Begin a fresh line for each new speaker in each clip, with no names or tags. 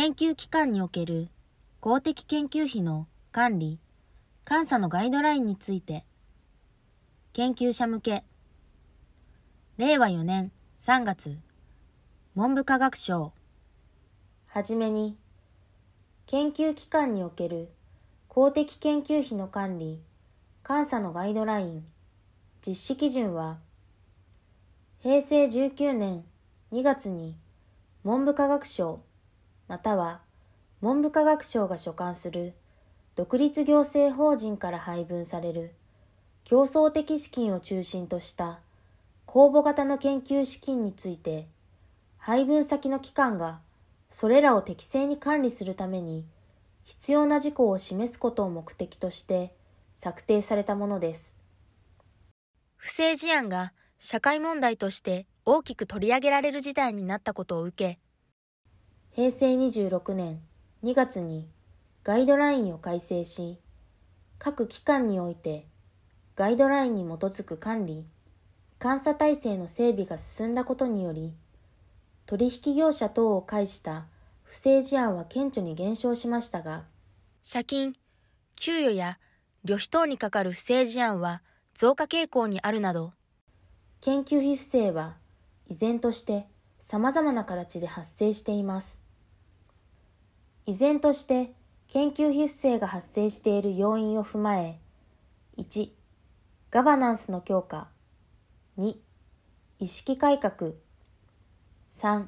研究機関における公的研究費の管理・監査のガイドラインについて研究者向け令和4年3月文部科学省はじめに研究機関における公的研究費の管理・監査のガイドライン実施基準は平成19年2月に文部科学省または文部科学省が所管する独立行政法人から配分される競争的資金を中心とした公募型の研究資金について配分先の機関がそれらを適正に管理するために必要な事項を示すことを目的として策定されたものです。不正事案が社会問題として大きく取り上げられる事態になったことを受け平成26年2月にガイドラインを改正し、各機関においてガイドラインに基づく管理、監査体制の整備が進んだことにより、取引業者等を介した不正事案は顕著に減少しましたが、借金、給与や旅費等にかかる不正事案は増加傾向にあるなど、研究費不正は依然として様々な形で発生しています。依然として研究費不正が発生している要因を踏まえ1ガバナンスの強化2意識改革3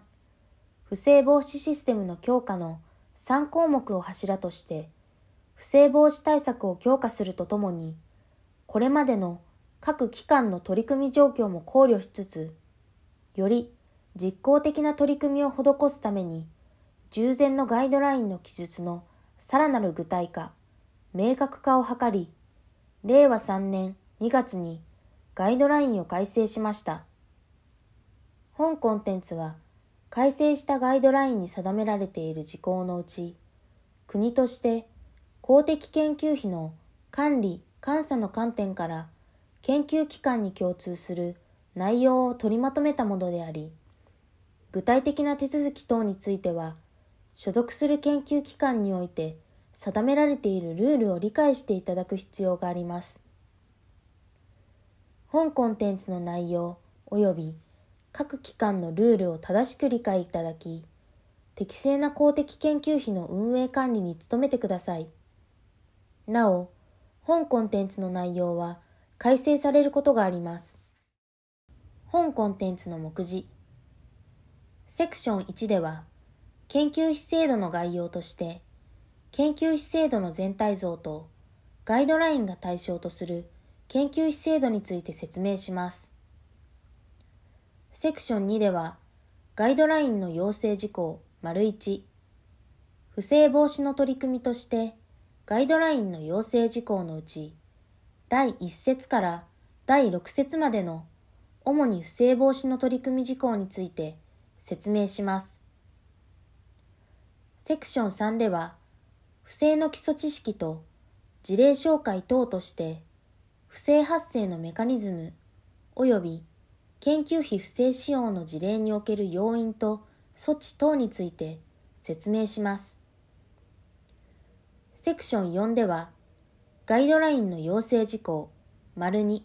不正防止システムの強化の3項目を柱として不正防止対策を強化するとともにこれまでの各機関の取り組み状況も考慮しつつより実効的な取り組みを施すために従前のガイドラインの記述のさらなる具体化、明確化を図り、令和3年2月にガイドラインを改正しました。本コンテンツは改正したガイドラインに定められている事項のうち、国として公的研究費の管理・監査の観点から研究機関に共通する内容を取りまとめたものであり、具体的な手続き等については、所属する研究機関において定められているルールを理解していただく必要があります。本コンテンツの内容及び各機関のルールを正しく理解いただき、適正な公的研究費の運営管理に努めてください。なお、本コンテンツの内容は改正されることがあります。本コンテンツの目次セクション1では研究費制度の概要として、研究費制度の全体像とガイドラインが対象とする研究費制度について説明します。セクション2では、ガイドラインの要請事項丸1、不正防止の取り組みとして、ガイドラインの要請事項のうち、第1節から第6節までの主に不正防止の取り組み事項について説明します。セクション3では、不正の基礎知識と事例紹介等として、不正発生のメカニズム及び研究費不正使用の事例における要因と措置等について説明します。セクション4では、ガイドラインの要請事項、丸2、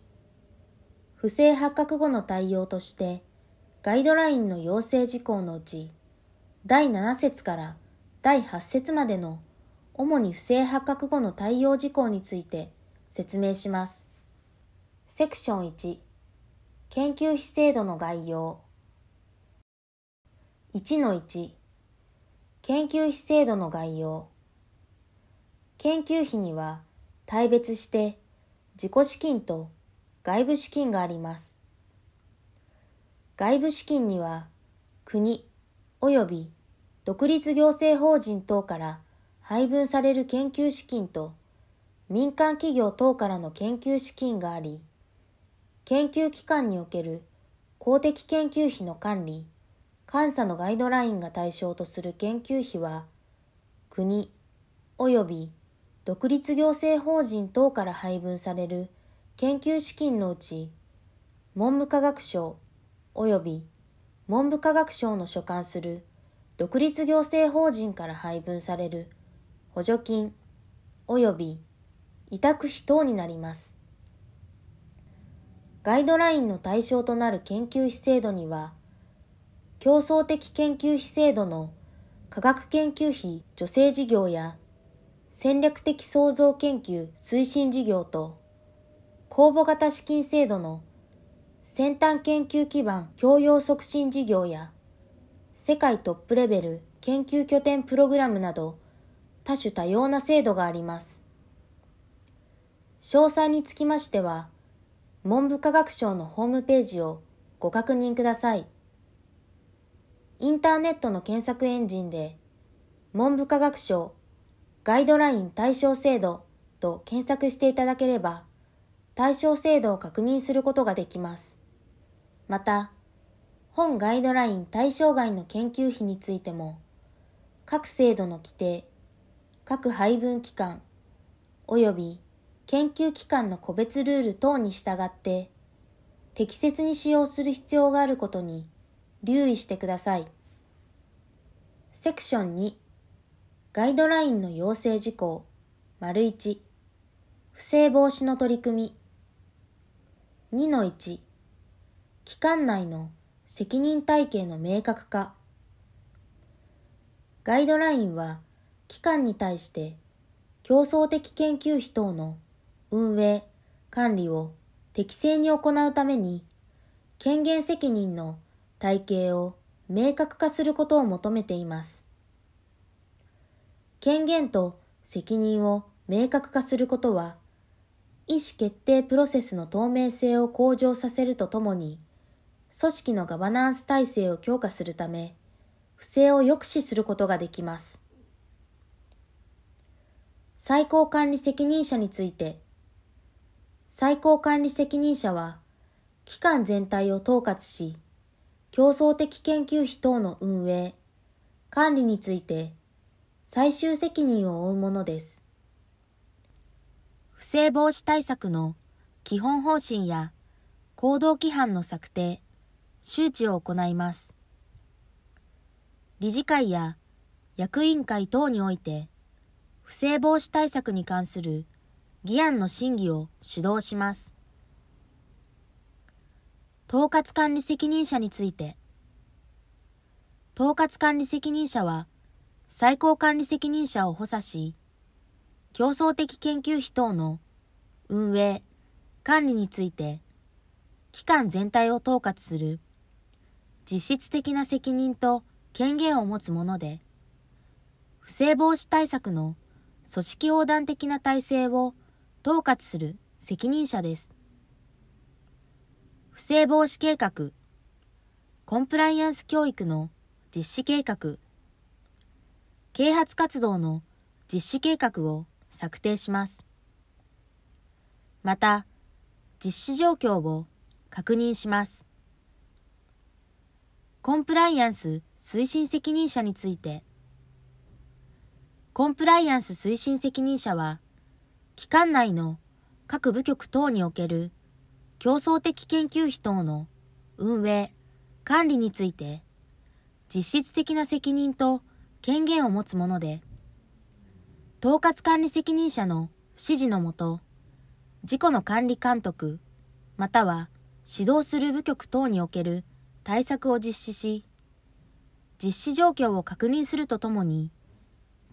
不正発覚後の対応として、ガイドラインの要請事項のうち、第7節から第8節までの主に不正発覚後の対応事項について説明します。セクション1研究費制度の概要1-1研究費制度の概要研究費には対別して自己資金と外部資金があります。外部資金には国及び独立行政法人等から配分される研究資金と民間企業等からの研究資金があり、研究機関における公的研究費の管理、監査のガイドラインが対象とする研究費は、国及び独立行政法人等から配分される研究資金のうち、文部科学省及び文部科学省の所管する独立行政法人から配分される補助金及び委託費等になります。ガイドラインの対象となる研究費制度には、競争的研究費制度の科学研究費助成事業や戦略的創造研究推進事業と公募型資金制度の先端研究基盤共用促進事業や世界トップレベル研究拠点プログラムなど多種多様な制度があります。詳細につきましては、文部科学省のホームページをご確認ください。インターネットの検索エンジンで、文部科学省ガイドライン対象制度と検索していただければ、対象制度を確認することができます。また、本ガイドライン対象外の研究費についても、各制度の規定、各配分期間、及び研究機関の個別ルール等に従って、適切に使用する必要があることに留意してください。セクション2、ガイドラインの要請事項、丸1、不正防止の取り組み、2の1、期間内の責任体系の明確化ガイドラインは機関に対して競争的研究費等の運営管理を適正に行うために権限責任の体系を明確化することを求めています権限と責任を明確化することは意思決定プロセスの透明性を向上させるとともに組織のガバナンス体制を強化するため、不正を抑止することができます。最高管理責任者について、最高管理責任者は、機関全体を統括し、競争的研究費等の運営、管理について、最終責任を負うものです。不正防止対策の基本方針や行動規範の策定、周知を行います。理事会や役員会等において、不正防止対策に関する議案の審議を主導します。統括管理責任者について、統括管理責任者は最高管理責任者を補佐し、競争的研究費等の運営、管理について、機関全体を統括する実質的な責任と権限を持つもので、不正防止対策の組織横断的な体制を統括する責任者です。不正防止計画、コンプライアンス教育の実施計画、啓発活動の実施計画を策定します。また、実施状況を確認します。コンプライアンス推進責任者についてコンプライアンス推進責任者は機関内の各部局等における競争的研究費等の運営管理について実質的な責任と権限を持つもので統括管理責任者の指示のもと事故の管理監督または指導する部局等における対策を実施し、実施状況を確認するとともに、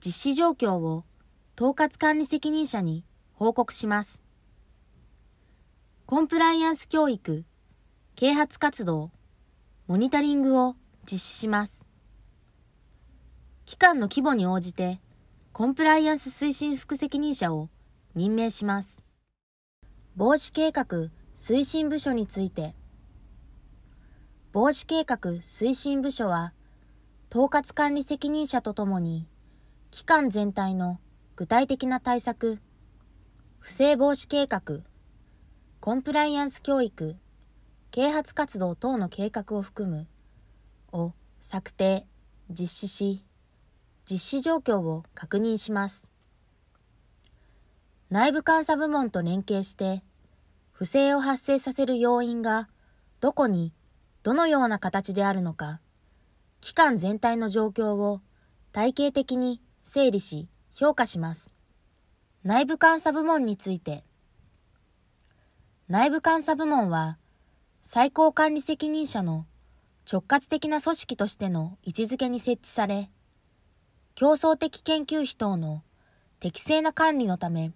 実施状況を統括管理責任者に報告します。コンプライアンス教育、啓発活動、モニタリングを実施します。期間の規模に応じて、コンプライアンス推進副責任者を任命します。防止計画推進部署について、防止計画推進部署は、統括管理責任者とともに、機関全体の具体的な対策、不正防止計画、コンプライアンス教育、啓発活動等の計画を含む、を策定、実施し、実施状況を確認します。内部監査部門と連携して、不正を発生させる要因がどこにどのような形であるのか、期間全体の状況を体系的に整理し評価します。内部監査部門について、内部監査部門は最高管理責任者の直轄的な組織としての位置づけに設置され、競争的研究費等の適正な管理のため、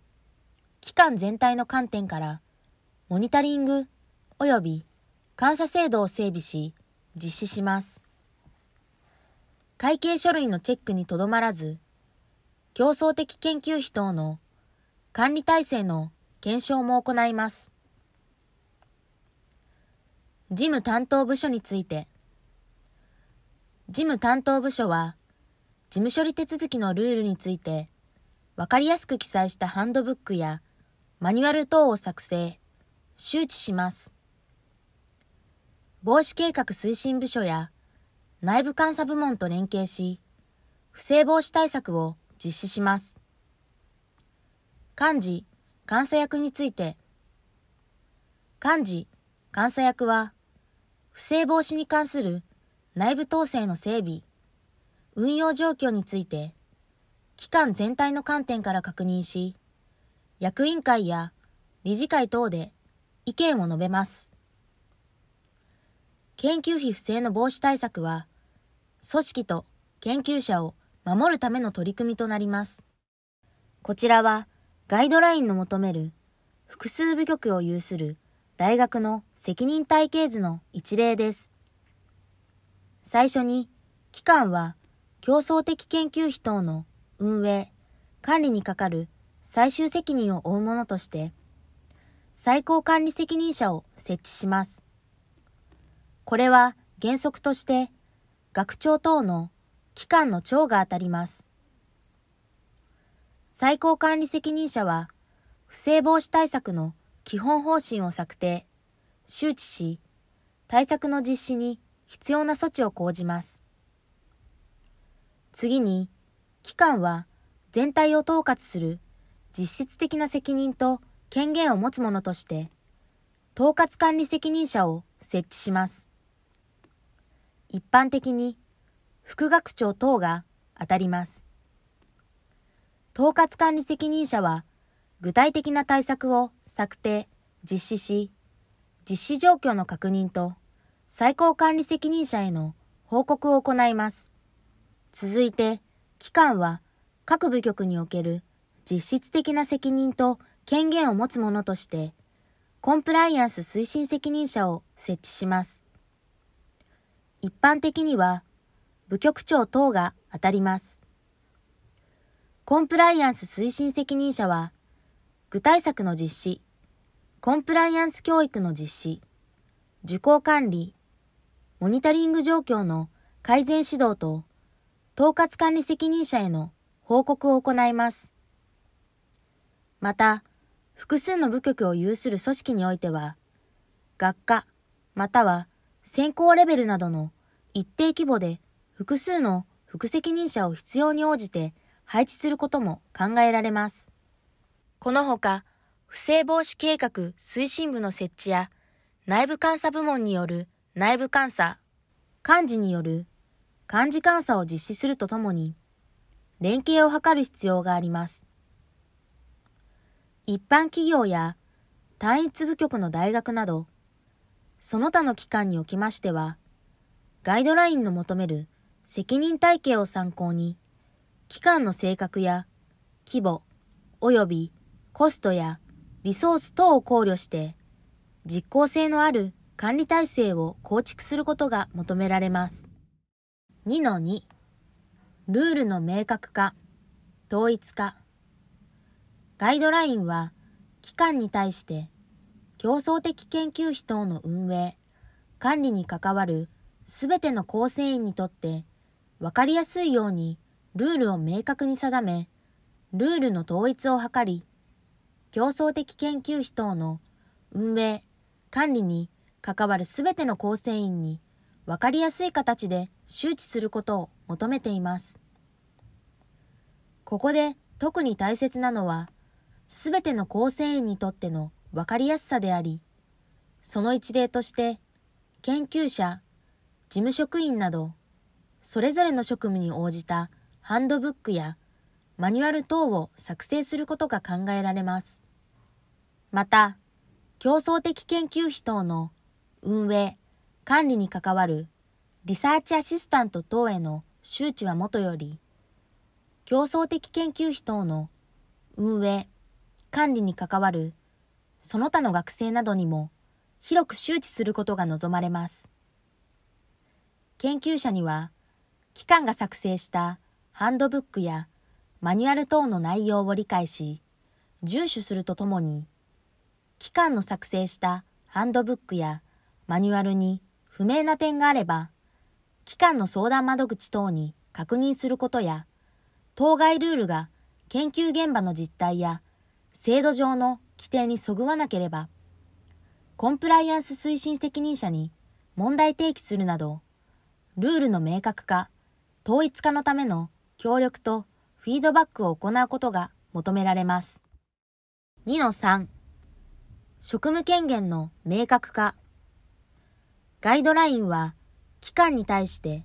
機関全体の観点から、モニタリング及び監査制度を整備し、実施します。会計書類のチェックにとどまらず、競争的研究費等の管理体制の検証も行います。事務担当部署について、事務担当部署は、事務処理手続きのルールについて、わかりやすく記載したハンドブックやマニュアル等を作成、周知します。防止計画推進部署や内部監査部門と連携し、不正防止対策を実施します。幹事、監査役について、幹事、監査役は、不正防止に関する内部統制の整備、運用状況について、機関全体の観点から確認し、役員会や理事会等で意見を述べます。研究費不正の防止対策は、組織と研究者を守るための取り組みとなります。こちらは、ガイドラインの求める複数部局を有する大学の責任体系図の一例です。最初に、期間は競争的研究費等の運営、管理にかかる最終責任を負うものとして、最高管理責任者を設置します。これは原則として学長等の機関の長が当たります。最高管理責任者は不正防止対策の基本方針を策定、周知し、対策の実施に必要な措置を講じます。次に、機関は全体を統括する実質的な責任と権限を持つ者として、統括管理責任者を設置します。一般的に副学長等が当たります。統括管理責任者は具体的な対策を策定、実施し、実施状況の確認と最高管理責任者への報告を行います。続いて、機関は各部局における実質的な責任と権限を持つものとして、コンプライアンス推進責任者を設置します。一般的には部局長等が当たります。コンプライアンス推進責任者は、具体策の実施、コンプライアンス教育の実施、受講管理、モニタリング状況の改善指導と、統括管理責任者への報告を行います。また、複数の部局を有する組織においては、学科、または選考レベルなどの一定規模で複数の副責任者を必要に応じて配置することも考えられます。このほか、不正防止計画推進部の設置や、内部監査部門による内部監査、幹事による幹事監査を実施するとともに、連携を図る必要があります。一般企業や単一部局の大学など、その他の機関におきましては、ガイドラインの求める責任体系を参考に、機関の性格や規模及びコストやリソース等を考慮して、実効性のある管理体制を構築することが求められます。2-2ルールの明確化、統一化ガイドラインは機関に対して競争的研究費等の運営、管理に関わるすべての構成員にとって分かりやすいようにルールを明確に定め、ルールの統一を図り、競争的研究費等の運営、管理に関わるすべての構成員に分かりやすい形で周知することを求めています。ここで特に大切なのは、すべての構成員にとっての分かりやすさであり、その一例として、研究者、事務職員など、それぞれの職務に応じたハンドブックやマニュアル等を作成することが考えられます。また、競争的研究費等の運営、管理に関わるリサーチアシスタント等への周知はもとより、競争的研究費等の運営、管理に関わるその他の学生などにも広く周知することが望まれます。研究者には、機関が作成したハンドブックやマニュアル等の内容を理解し、遵守するとともに、機関の作成したハンドブックやマニュアルに不明な点があれば、機関の相談窓口等に確認することや、当該ルールが研究現場の実態や制度上の規定にそぐわなければ、コンプライアンス推進責任者に問題提起するなど、ルールの明確化、統一化のための協力とフィードバックを行うことが求められます。2-3職務権限の明確化ガイドラインは機関に対して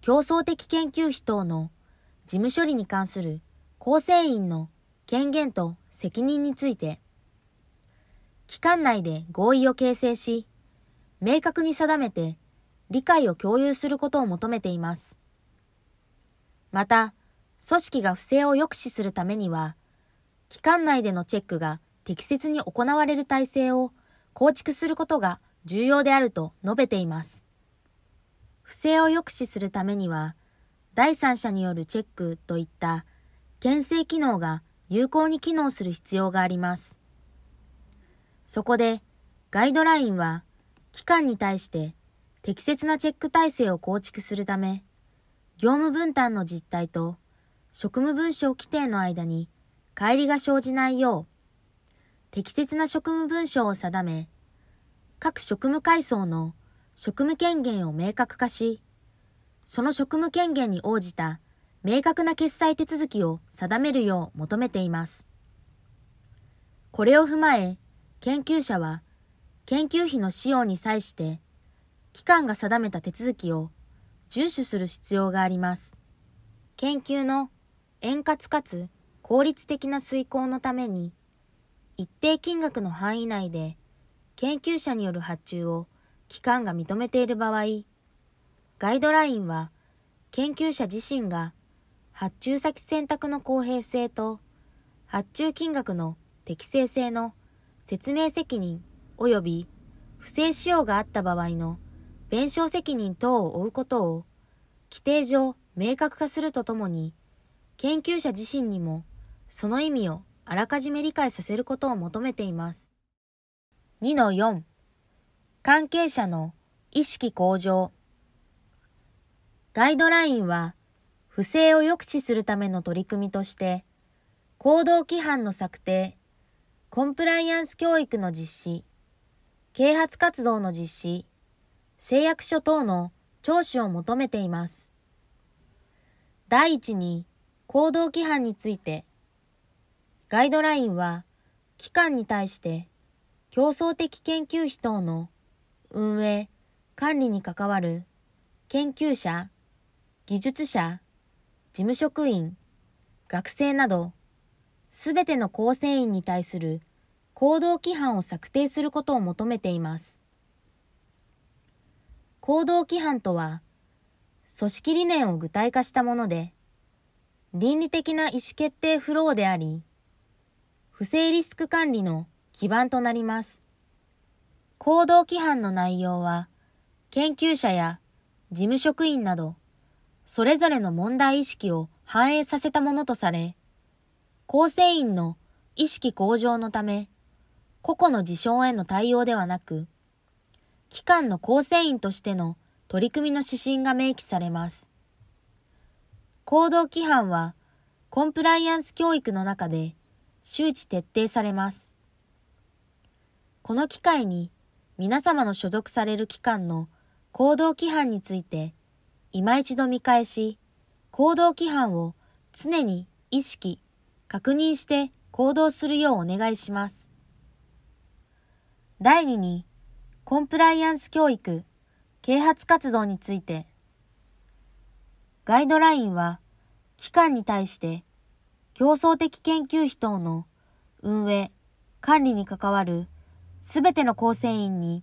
競争的研究費等の事務処理に関する構成員の権限と責任について期間内で合意を形成し、明確に定めて理解を共有することを求めています。また、組織が不正を抑止するためには、期間内でのチェックが適切に行われる体制を構築することが重要であると述べています。不正を抑止するためには、第三者によるチェックといった、牽制機能が有効に機能する必要があります。そこで、ガイドラインは、機関に対して適切なチェック体制を構築するため、業務分担の実態と職務文書規定の間に乖離が生じないよう、適切な職務文書を定め、各職務階層の職務権限を明確化し、その職務権限に応じた明確な決済手続きを定めるよう求めています。これを踏まえ、研究者は研究費の使用に際して機関が定めた手続きを遵守する必要があります。研究の円滑かつ効率的な遂行のために一定金額の範囲内で研究者による発注を機関が認めている場合ガイドラインは研究者自身が発注先選択の公平性と発注金額の適正性の説明責任及び不正使用があった場合の弁償責任等を負うことを規定上明確化するとともに研究者自身にもその意味をあらかじめ理解させることを求めています。2-4関係者の意識向上ガイドラインは不正を抑止するための取り組みとして行動規範の策定コンプライアンス教育の実施、啓発活動の実施、誓約書等の聴取を求めています。第一に、行動規範について、ガイドラインは、機関に対して、競争的研究費等の運営、管理に関わる研究者、技術者、事務職員、学生など、すべての構成員に対する行動規範を策定することを求めています。行動規範とは、組織理念を具体化したもので、倫理的な意思決定フローであり、不正リスク管理の基盤となります。行動規範の内容は、研究者や事務職員など、それぞれの問題意識を反映させたものとされ、構成員の意識向上のため、個々の事象への対応ではなく、機関の構成員としての取り組みの指針が明記されます。行動規範は、コンプライアンス教育の中で周知徹底されます。この機会に皆様の所属される機関の行動規範について今一度見返し、行動規範を常に意識確認して行動するようお願いします。第2に、コンプライアンス教育、啓発活動について、ガイドラインは、機関に対して競争的研究費等の運営、管理に関わるすべての構成員に、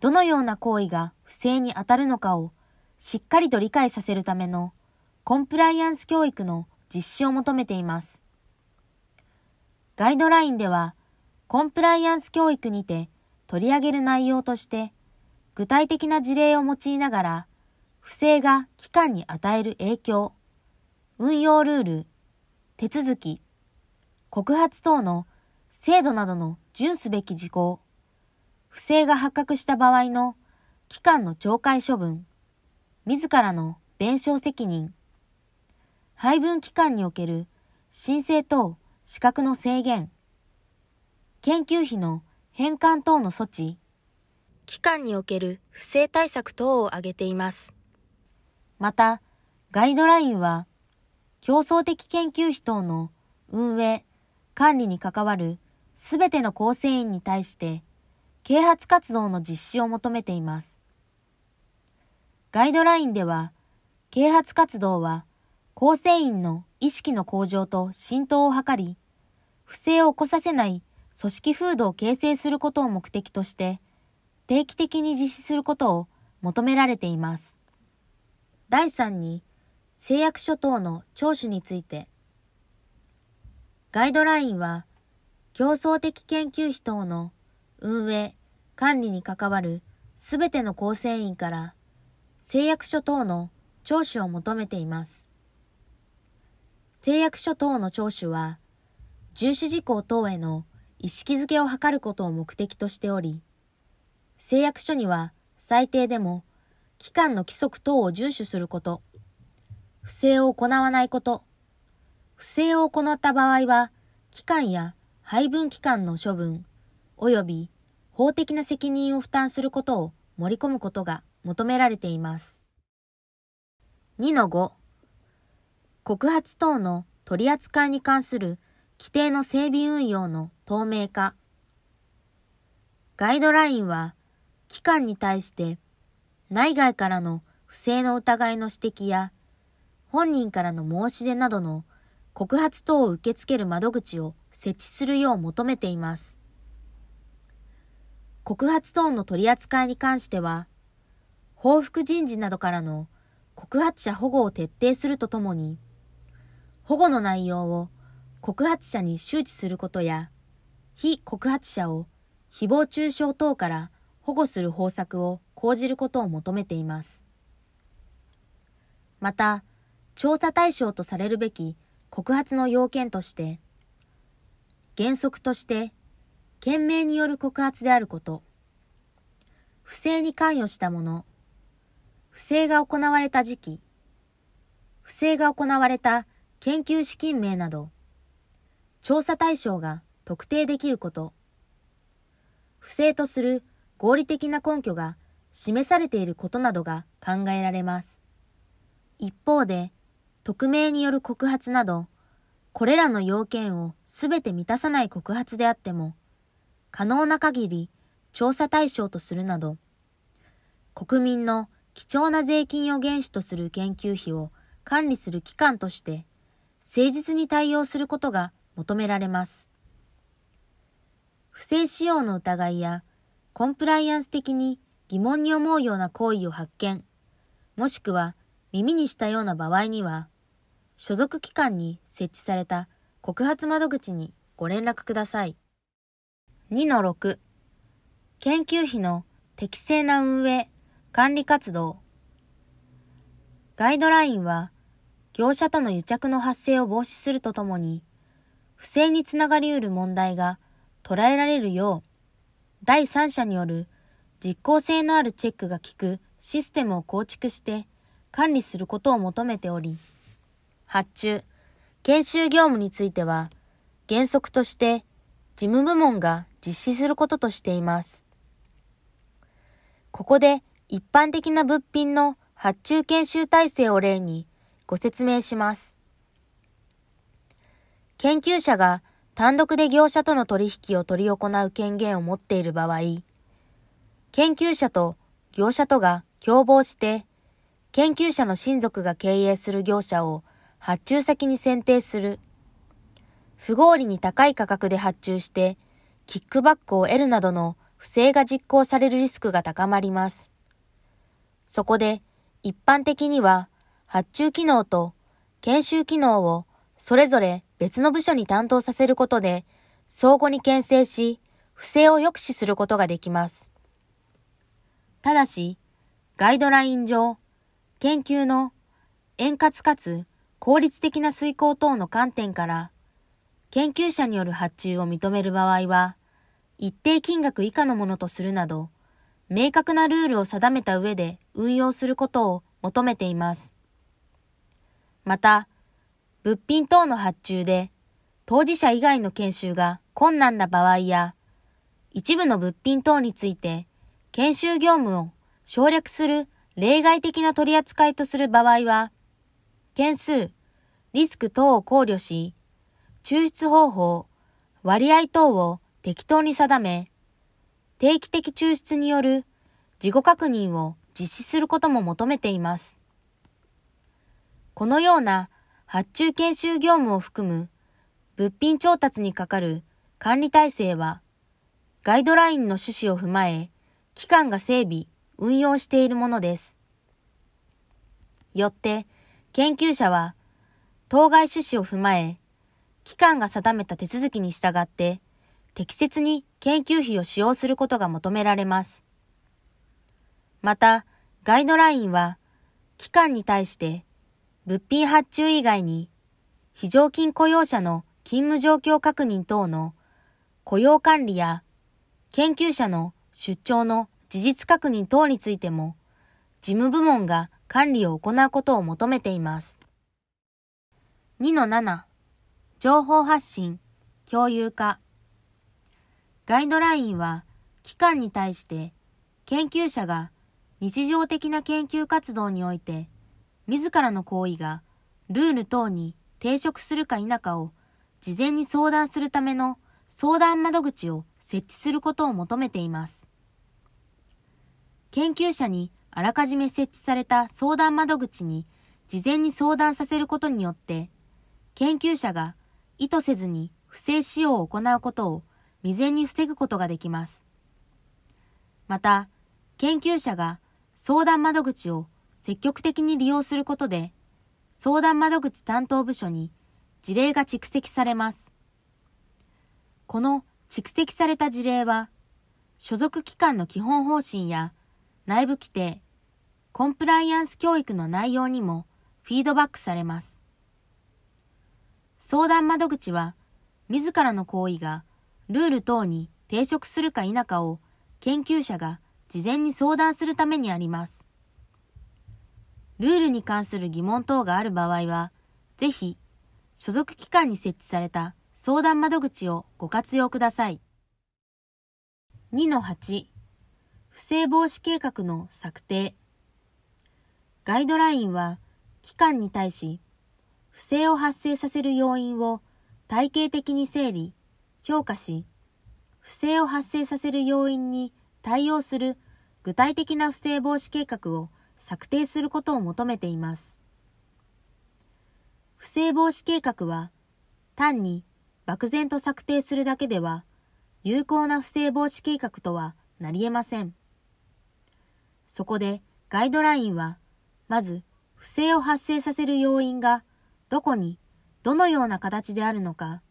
どのような行為が不正に当たるのかをしっかりと理解させるためのコンプライアンス教育の実施を求めています。ガイドラインでは、コンプライアンス教育にて取り上げる内容として、具体的な事例を用いながら、不正が機関に与える影響、運用ルール、手続き、告発等の制度などの準すべき事項、不正が発覚した場合の機関の懲戒処分、自らの弁償責任、配分機関における申請等資格の制限、研究費の返還等の措置、期間における不正対策等を挙げています。また、ガイドラインは、競争的研究費等の運営、管理に関わるすべての構成員に対して、啓発活動の実施を求めています。ガイドラインでは、啓発活動は構成員の意識の向上と浸透を図り、不正を起こさせない組織風土を形成することを目的として、定期的に実施することを求められています。第3に、誓約書等の聴取について。ガイドラインは、競争的研究費等の運営、管理に関わるすべての構成員から、誓約書等の聴取を求めています。誓約書等の聴取は、重視事項等への意識づけを図ることを目的としており、誓約書には最低でも機関の規則等を遵守すること、不正を行わないこと、不正を行った場合は、期間や配分期間の処分、及び法的な責任を負担することを盛り込むことが求められています。2-5告発等の取り扱いに関する規定の整備運用の透明化。ガイドラインは、機関に対して内外からの不正の疑いの指摘や、本人からの申し出などの告発等を受け付ける窓口を設置するよう求めています。告発等の取り扱いに関しては、報復人事などからの告発者保護を徹底するとともに、保護の内容を告発者に周知することや、非告発者を誹謗中傷等から保護する方策を講じることを求めています。また、調査対象とされるべき告発の要件として、原則として、件名による告発であること、不正に関与したもの、不正が行われた時期、不正が行われた研究資金名など、調査対象が特定できること、不正とする合理的な根拠が示されていることなどが考えられます。一方で、匿名による告発など、これらの要件を全て満たさない告発であっても、可能な限り調査対象とするなど、国民の貴重な税金を原資とする研究費を管理する機関として、誠実に対応することが求められます。不正使用の疑いやコンプライアンス的に疑問に思うような行為を発見、もしくは耳にしたような場合には、所属機関に設置された告発窓口にご連絡ください。2-6研究費の適正な運営、管理活動ガイドラインは業者との癒着の発生を防止するとともに、不正につながりうる問題が捉えられるよう、第三者による実効性のあるチェックが効くシステムを構築して管理することを求めており、発注、研修業務については、原則として事務部門が実施することとしています。ここで一般的な物品の発注研修体制を例に、ご説明します。研究者が単独で業者との取引を取り行う権限を持っている場合、研究者と業者とが共謀して、研究者の親族が経営する業者を発注先に選定する。不合理に高い価格で発注して、キックバックを得るなどの不正が実行されるリスクが高まります。そこで、一般的には発注機能と研修機能をそれぞれ別の部署に担当させることで、相互に牽制し、不正を抑止することができます。ただし、ガイドライン上、研究の円滑かつ効率的な遂行等の観点から、研究者による発注を認める場合は、一定金額以下のものとするなど、明確なルールを定めた上で運用することを求めています。また、物品等の発注で、当事者以外の研修が困難な場合や、一部の物品等について、研修業務を省略する例外的な取り扱いとする場合は、件数、リスク等を考慮し、抽出方法、割合等を適当に定め、定期的抽出による事後確認を実施することも求めています。このような発注研修業務を含む物品調達にかかる管理体制はガイドラインの趣旨を踏まえ機関が整備、運用しているものです。よって研究者は当該趣旨を踏まえ機関が定めた手続きに従って適切に研究費を使用することが求められます。また、ガイドラインは、機関に対して物品発注以外に、非常勤雇用者の勤務状況確認等の雇用管理や研究者の出張の事実確認等についても事務部門が管理を行うことを求めています。2-7情報発信共有化ガイドラインは機関に対して研究者が日常的な研究活動において自らの行為がルール等に抵触するか否かを事前に相談するための相談窓口を設置することを求めています。研究者にあらかじめ設置された相談窓口に事前に相談させることによって、研究者が意図せずに不正使用を行うことを未然に防ぐことができます。また、研究者が相談窓口を積極的に利用することで、相談窓口担当部署に事例が蓄積されます。この蓄積された事例は、所属機関の基本方針や内部規定、コンプライアンス教育の内容にもフィードバックされます。相談窓口は、自らの行為がルール等に抵触するか否かを研究者が事前に相談するためにあります。ルールに関する疑問等がある場合は、ぜひ、所属機関に設置された相談窓口をご活用ください。2-8、不正防止計画の策定。ガイドラインは、機関に対し、不正を発生させる要因を体系的に整理、評価し、不正を発生させる要因に対応する具体的な不正防止計画を策定することを求めています。不正防止計画は、単に漠然と策定するだけでは、有効な不正防止計画とはなり得ません。そこでガイドラインは、まず不正を発生させる要因がどこにどのような形であるのか、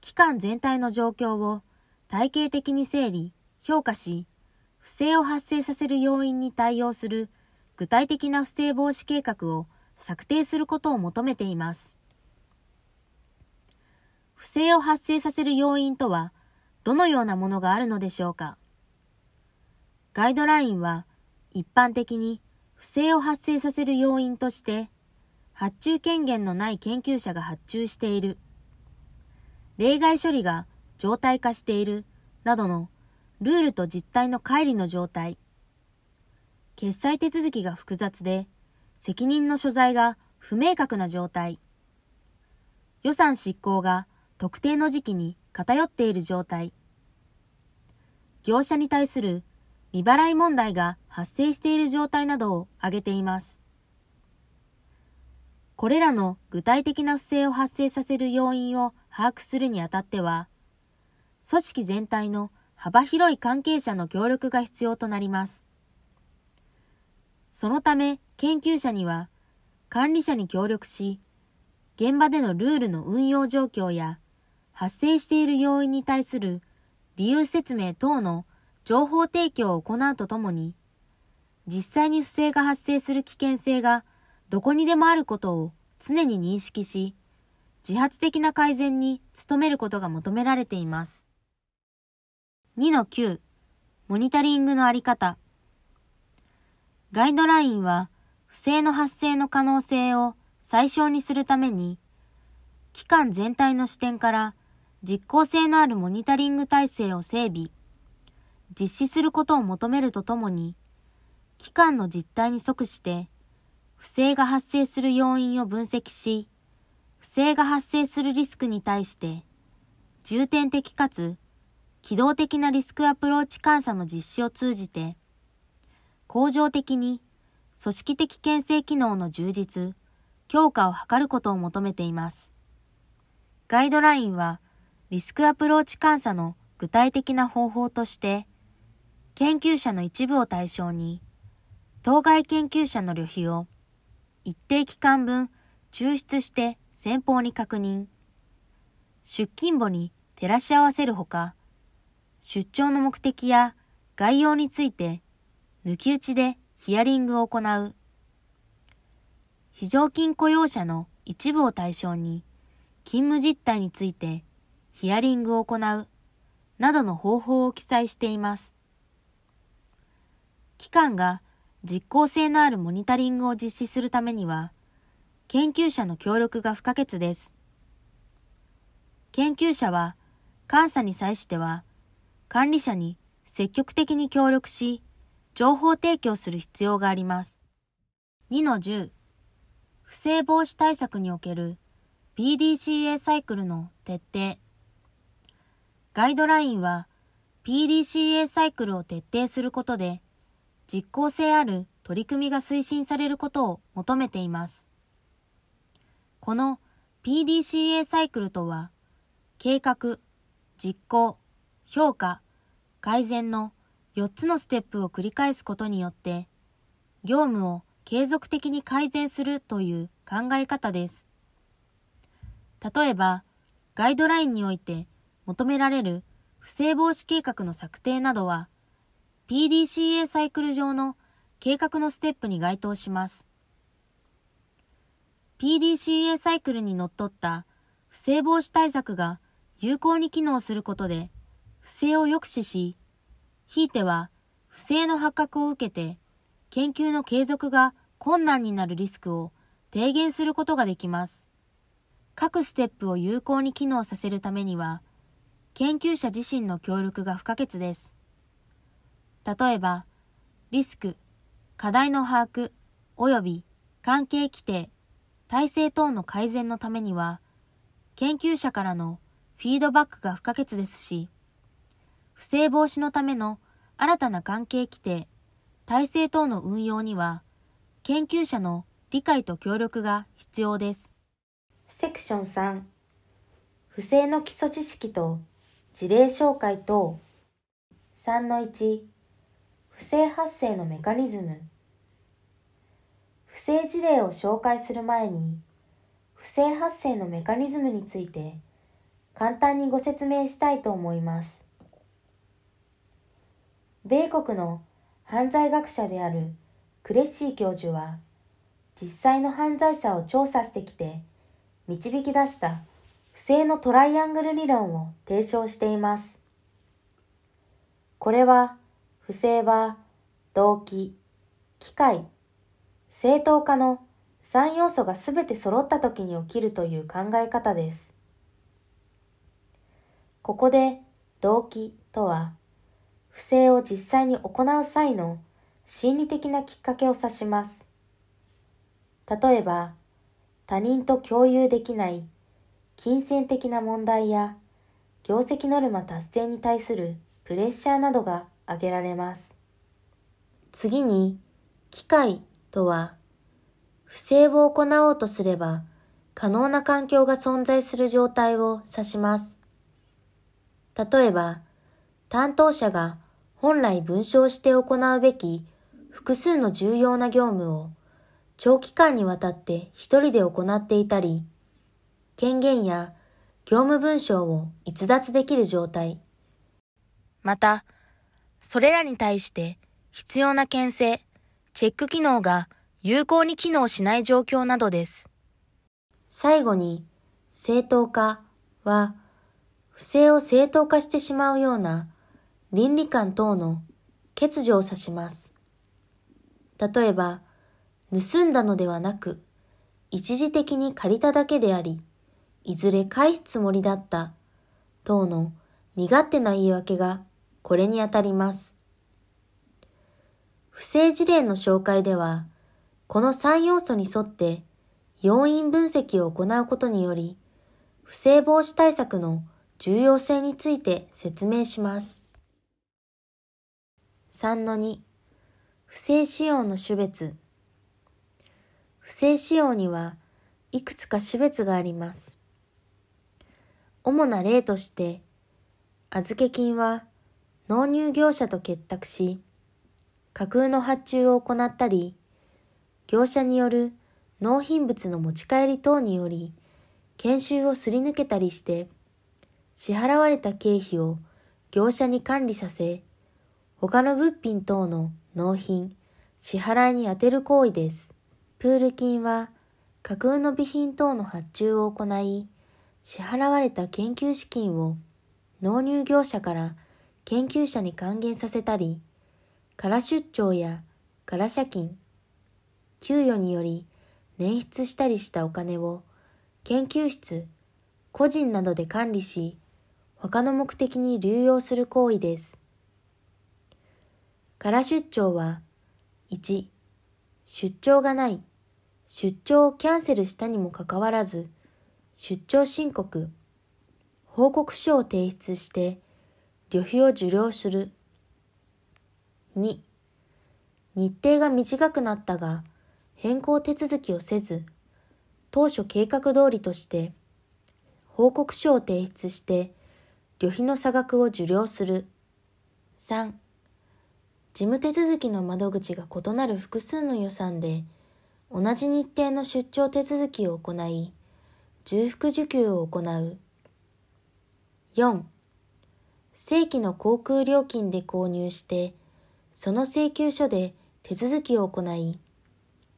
期間全体の状況を体系的に整理、評価し、不正を発生させる要因に対応する具体的な不正防止計画を策定することを求めています。不正を発生させる要因とは、どのようなものがあるのでしょうか。ガイドラインは、一般的に不正を発生させる要因として、発注権限のない研究者が発注している、例外処理が常態化しているなどのルールと実態の乖離の状態、決済手続きが複雑で、責任の所在が不明確な状態。予算執行が特定の時期に偏っている状態。業者に対する未払い問題が発生している状態などを挙げています。これらの具体的な不正を発生させる要因を把握するにあたっては、組織全体の幅広い関係者の協力が必要となります。そのため研究者には管理者に協力し、現場でのルールの運用状況や発生している要因に対する理由説明等の情報提供を行うとともに、実際に不正が発生する危険性がどこにでもあることを常に認識し、自発的な改善に努めることが求められています。2-9モニタリングのあり方ガイドラインは不正の発生の可能性を最小にするために、機関全体の視点から実効性のあるモニタリング体制を整備、実施することを求めるとともに、機関の実態に即して、不正が発生する要因を分析し、不正が発生するリスクに対して、重点的かつ機動的なリスクアプローチ監査の実施を通じて、恒常的に組織的牽制機能の充実、強化を図ることを求めています。ガイドラインはリスクアプローチ監査の具体的な方法として、研究者の一部を対象に、当該研究者の旅費を一定期間分抽出して先方に確認、出勤簿に照らし合わせるほか、出張の目的や概要について抜き打ちでヒアリングを行う。非常勤雇用者の一部を対象に、勤務実態についてヒアリングを行う、などの方法を記載しています。機関が実効性のあるモニタリングを実施するためには、研究者の協力が不可欠です。研究者は、監査に際しては、管理者に積極的に協力し、情報提供する必要があります。2の10、不正防止対策における PDCA サイクルの徹底。ガイドラインは PDCA サイクルを徹底することで実効性ある取り組みが推進されることを求めています。この PDCA サイクルとは計画、実行、評価、改善の4つのステップを繰り返すことによって業務を継続的に改善するという考え方です。例えば、ガイドラインにおいて求められる不正防止計画の策定などは、PDCA サイクル上の計画のステップに該当します。PDCA サイクルにのっとった不正防止対策が有効に機能することで、不正を抑止し、ひいては不正の発覚を受けて研究の継続が困難になるリスクを低減することができます。各ステップを有効に機能させるためには、研究者自身の協力が不可欠です。例えば、リスク、課題の把握、及び関係規定、体制等の改善のためには、研究者からのフィードバックが不可欠ですし、不正防止のための新たな関係規定、体制等の運用には、研究者の理解と協力が必要です。セクション3、不正の基礎知識と事例紹介等。3の1、不正発生のメカニズム。不正事例を紹介する前に、不正発生のメカニズムについて簡単にご説明したいと思います。米国の犯罪学者であるクレッシー教授は実際の犯罪者を調査してきて導き出した不正のトライアングル理論を提唱しています。これは不正は動機、機械、正当化の3要素が全て揃った時に起きるという考え方です。ここで動機とは不正を実際に行う際の心理的なきっかけを指します。例えば、他人と共有できない金銭的な問題や業績ノルマ達成に対するプレッシャーなどが挙げられます。次に、機会とは、不正を行おうとすれば可能な環境が存在する状態を指します。例えば、担当者が本来文章して行うべき複数の重要な業務を長期間にわたって一人で行っていたり、権限や業務文章を逸脱できる状態。また、それらに対して必要な牽制、チェック機能が有効に機能しない状況などです。最後に、正当化は、不正を正当化してしまうような倫理観等の欠如を指します。例えば、盗んだのではなく、一時的に借りただけであり、いずれ返すつもりだった等の身勝手な言い訳がこれにあたります。不正事例の紹介では、この3要素に沿って要因分析を行うことにより、不正防止対策の重要性について説明します。3の2不正使用の種別不正使用にはいくつか種別があります主な例として預け金は納入業者と結託し架空の発注を行ったり業者による納品物の持ち帰り等により研修をすり抜けたりして支払われた経費を業者に管理させ他の物品等の納品、支払いに充てる行為です。プール金は架空の備品等の発注を行い、支払われた研究資金を納入業者から研究者に還元させたり、空出張や空借金、給与により捻出したりしたお金を研究室、個人などで管理し、他の目的に流用する行為です。ら出張は、1、出張がない、出張をキャンセルしたにもかかわらず、出張申告、報告書を提出して、旅費を受領する。2、日程が短くなったが、変更手続きをせず、当初計画通りとして、報告書を提出して、旅費の差額を受領する。3事務手続きの窓口が異なる複数の予算で同じ日程の出張手続きを行い重複受給を行う4正規の航空料金で購入してその請求書で手続きを行い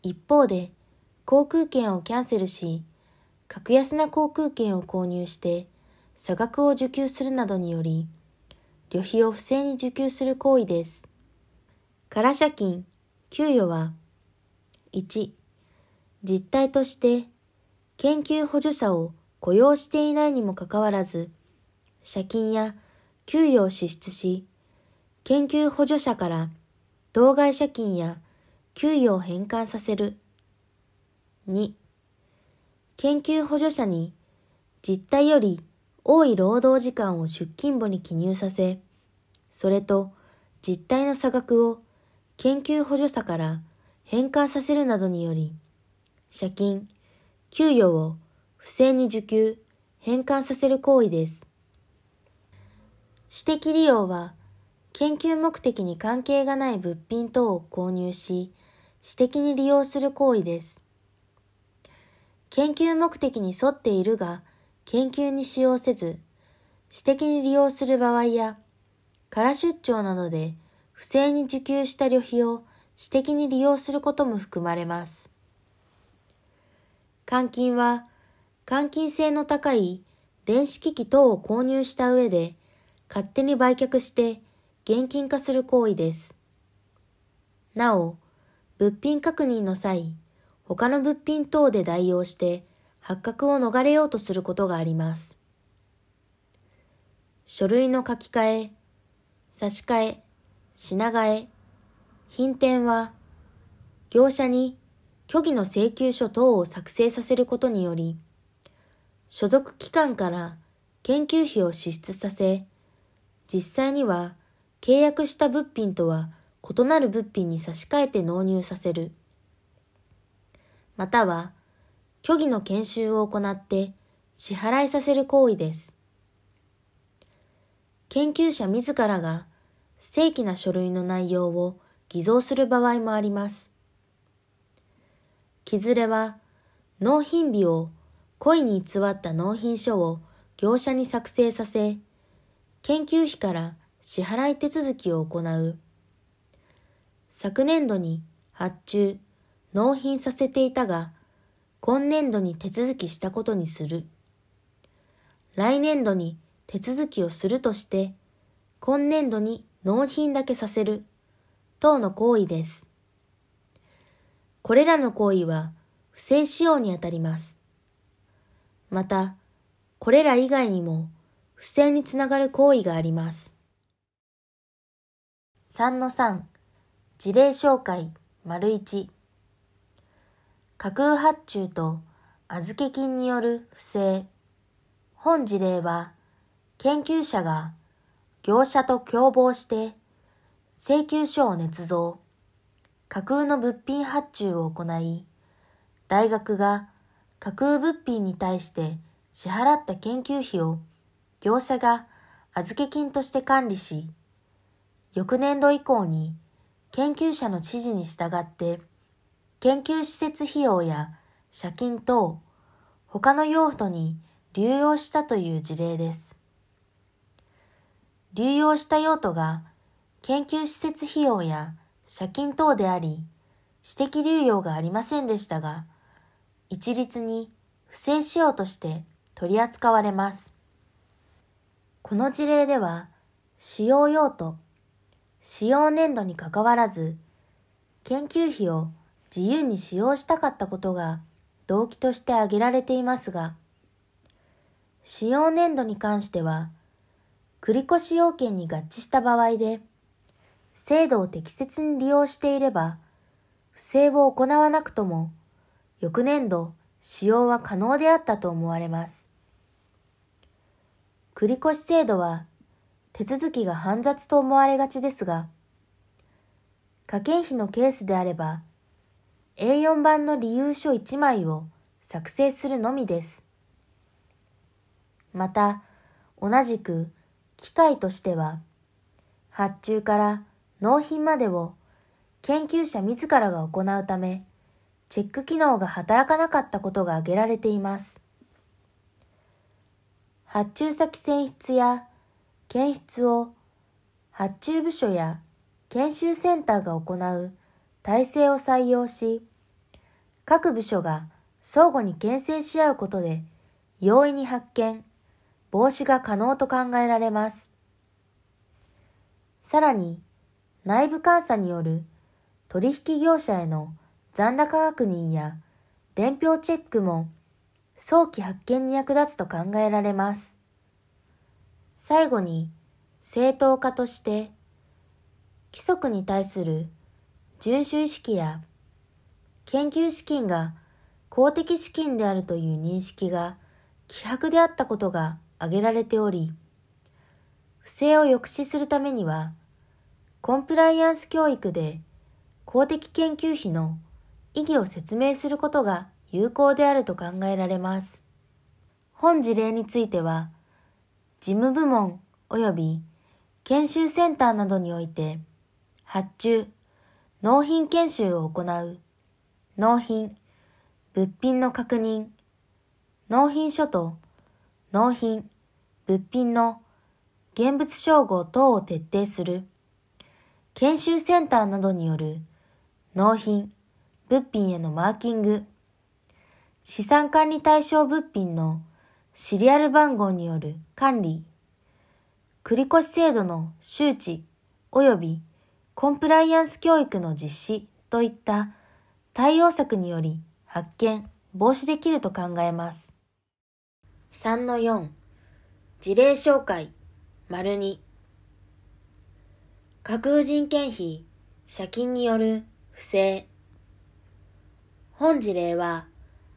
一方で航空券をキャンセルし格安な航空券を購入して差額を受給するなどにより旅費を不正に受給する行為ですから借金、給与は、1、実態として、研究補助者を雇用していないにもかかわらず、借金や給与を支出し、研究補助者から当該借金や給与を返還させる。2、研究補助者に実態より多い労働時間を出勤簿に記入させ、それと実態の差額を研究補助者から返還させるなどにより、借金、給与を不正に受給、返還させる行為です。私的利用は、研究目的に関係がない物品等を購入し、私的に利用する行為です。研究目的に沿っているが、研究に使用せず、私的に利用する場合や、空出張などで不正に受給した旅費を私的に利用することも含まれます。換金は、換金性の高い電子機器等を購入した上で、勝手に売却して現金化する行為です。なお、物品確認の際、他の物品等で代用して発覚を逃れようとすることがあります。書類の書き換え、差し替え、品替え、品店は、業者に虚偽の請求書等を作成させることにより、所属機関から研究費を支出させ、実際には契約した物品とは異なる物品に差し替えて納入させる。または、虚偽の研修を行って支払いさせる行為です。研究者自らが正規な書類の内容を偽造する場合もあります。木連れは、納品日を故意に偽った納品書を業者に作成させ、研究費から支払い手続きを行う。昨年度に発注、納品させていたが、今年度に手続きしたことにする。来年度に手続きをするとして、今年度に納品だけさせる等の行為です。これらの行為は不正使用にあたります。また、これら以外にも不正につながる行為があります。3-3事例紹介丸1架空発注と預け金による不正本事例は研究者が業者と共謀して請求書を捏造、架空の物品発注を行い、大学が架空物品に対して支払った研究費を業者が預け金として管理し、翌年度以降に研究者の指示に従って研究施設費用や借金等他の用途に流用したという事例です。流用した用途が研究施設費用や借金等であり、私的流用がありませんでしたが、一律に不正使用として取り扱われます。この事例では、使用用途、使用年度にかかわらず、研究費を自由に使用したかったことが動機として挙げられていますが、使用年度に関しては、繰越要件に合致した場合で、制度を適切に利用していれば、不正を行わなくとも、翌年度使用は可能であったと思われます。繰越制度は、手続きが煩雑と思われがちですが、家計費のケースであれば、A4 版の理由書1枚を作成するのみです。また、同じく機械としては、発注から納品までを研究者自らが行うため、チェック機能が働かなかったことが挙げられています。発注先選出や検出を発注部署や研修センターが行う体制を採用し、各部署が相互に牽制し合うことで容易に発見、防止が可能と考えられます。さらに、内部監査による取引業者への残高確認や伝票チェックも早期発見に役立つと考えられます。最後に、正当化として、規則に対する遵守意識や研究資金が公的資金であるという認識が希薄であったことが挙げられており、不正を抑止するためには、コンプライアンス教育で公的研究費の意義を説明することが有効であると考えられます。本事例については、事務部門及び研修センターなどにおいて、発注、納品研修を行う、納品、物品の確認、納品書と納品、物品の現物照合等を徹底する。研修センターなどによる納品、物品へのマーキング。資産管理対象物品のシリアル番号による管理。繰越制度の周知及びコンプライアンス教育の実施といった対応策により発見、防止できると考えます。3-4事例紹介、丸2。架空人件費、借金による不正。本事例は、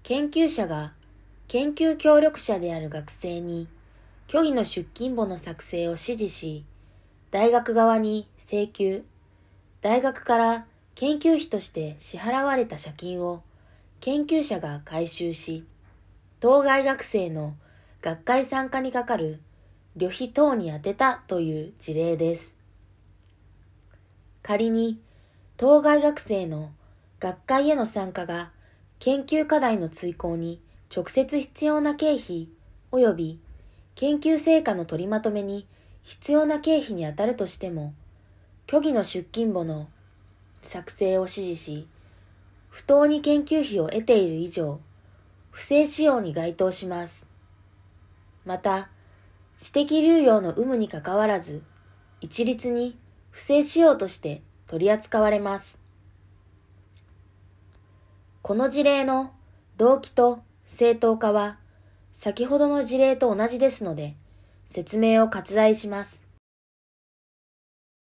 研究者が研究協力者である学生に虚偽の出勤簿の作成を指示し、大学側に請求、大学から研究費として支払われた借金を研究者が回収し、当該学生の学会参加にかかる旅費等に充てたという事例です。仮に、当該学生の学会への参加が研究課題の追行に直接必要な経費及び研究成果の取りまとめに必要な経費にあたるとしても、虚偽の出勤簿の作成を指示し、不当に研究費を得ている以上、不正使用に該当します。また、私的流用の有無にかかわらず、一律に不正使用として取り扱われます。この事例の動機と正当化は、先ほどの事例と同じですので、説明を割愛します。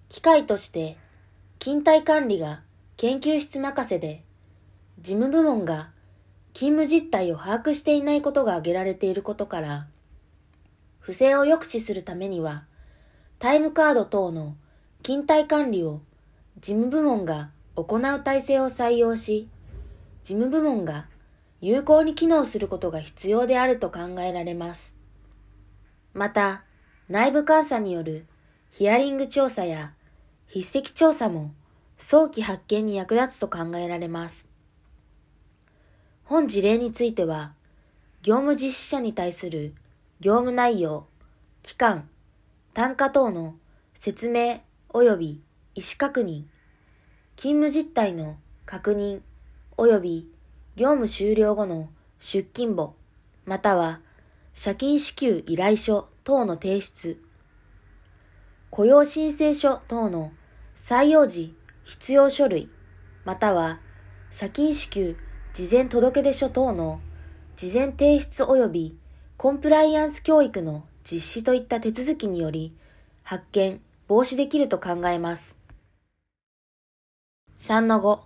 機械として、勤怠管理が研究室任せで、事務部門が勤務実態を把握していないことが挙げられていることから、不正を抑止するためには、タイムカード等の勤怠管理を事務部門が行う体制を採用し、事務部門が有効に機能することが必要であると考えられます。また、内部監査によるヒアリング調査や筆跡調査も早期発見に役立つと考えられます。本事例については、業務実施者に対する業務内容、期間、単価等の説明及び意思確認、勤務実態の確認及び業務終了後の出勤簿、または借金支給依頼書等の提出、雇用申請書等の採用時必要書類、または借金支給事前届出書等の事前提出及びコンプライアンス教育の実施といった手続きにより、発見、防止できると考えます。3の5、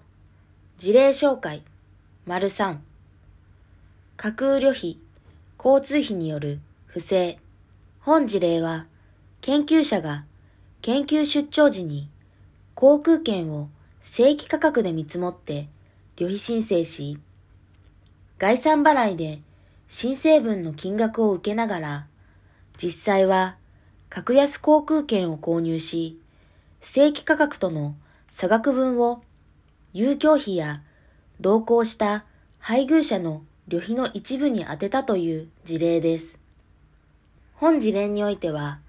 事例紹介、丸3、架空旅費、交通費による不正。本事例は、研究者が研究出張時に航空券を正規価格で見積もって旅費申請し、概算払いで申請分の金額を受けながら、実際は格安航空券を購入し、正規価格との差額分を遊興費や同行した配偶者の旅費の一部に充てたという事例です。本事例においては、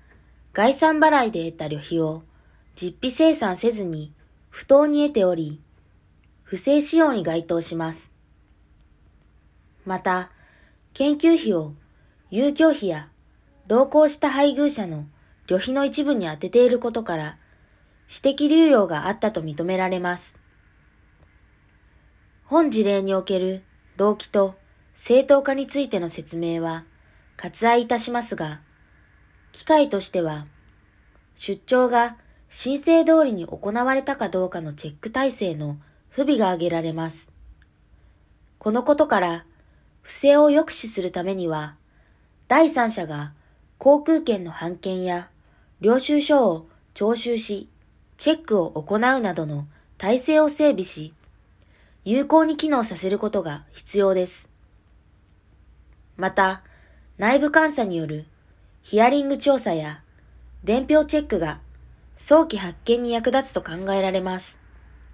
概算払いで得た旅費を実費生産せずに不当に得ており、不正使用に該当します。また、研究費を遊興費や同行した配偶者の旅費の一部に充てていることから、私的流用があったと認められます。本事例における動機と正当化についての説明は割愛いたしますが、機会としては、出張が申請通りに行われたかどうかのチェック体制の不備が挙げられます。このことから、不正を抑止するためには、第三者が航空券の判券や領収書を徴収し、チェックを行うなどの体制を整備し、有効に機能させることが必要です。また、内部監査によるヒアリング調査や伝票チェックが早期発見に役立つと考えられます。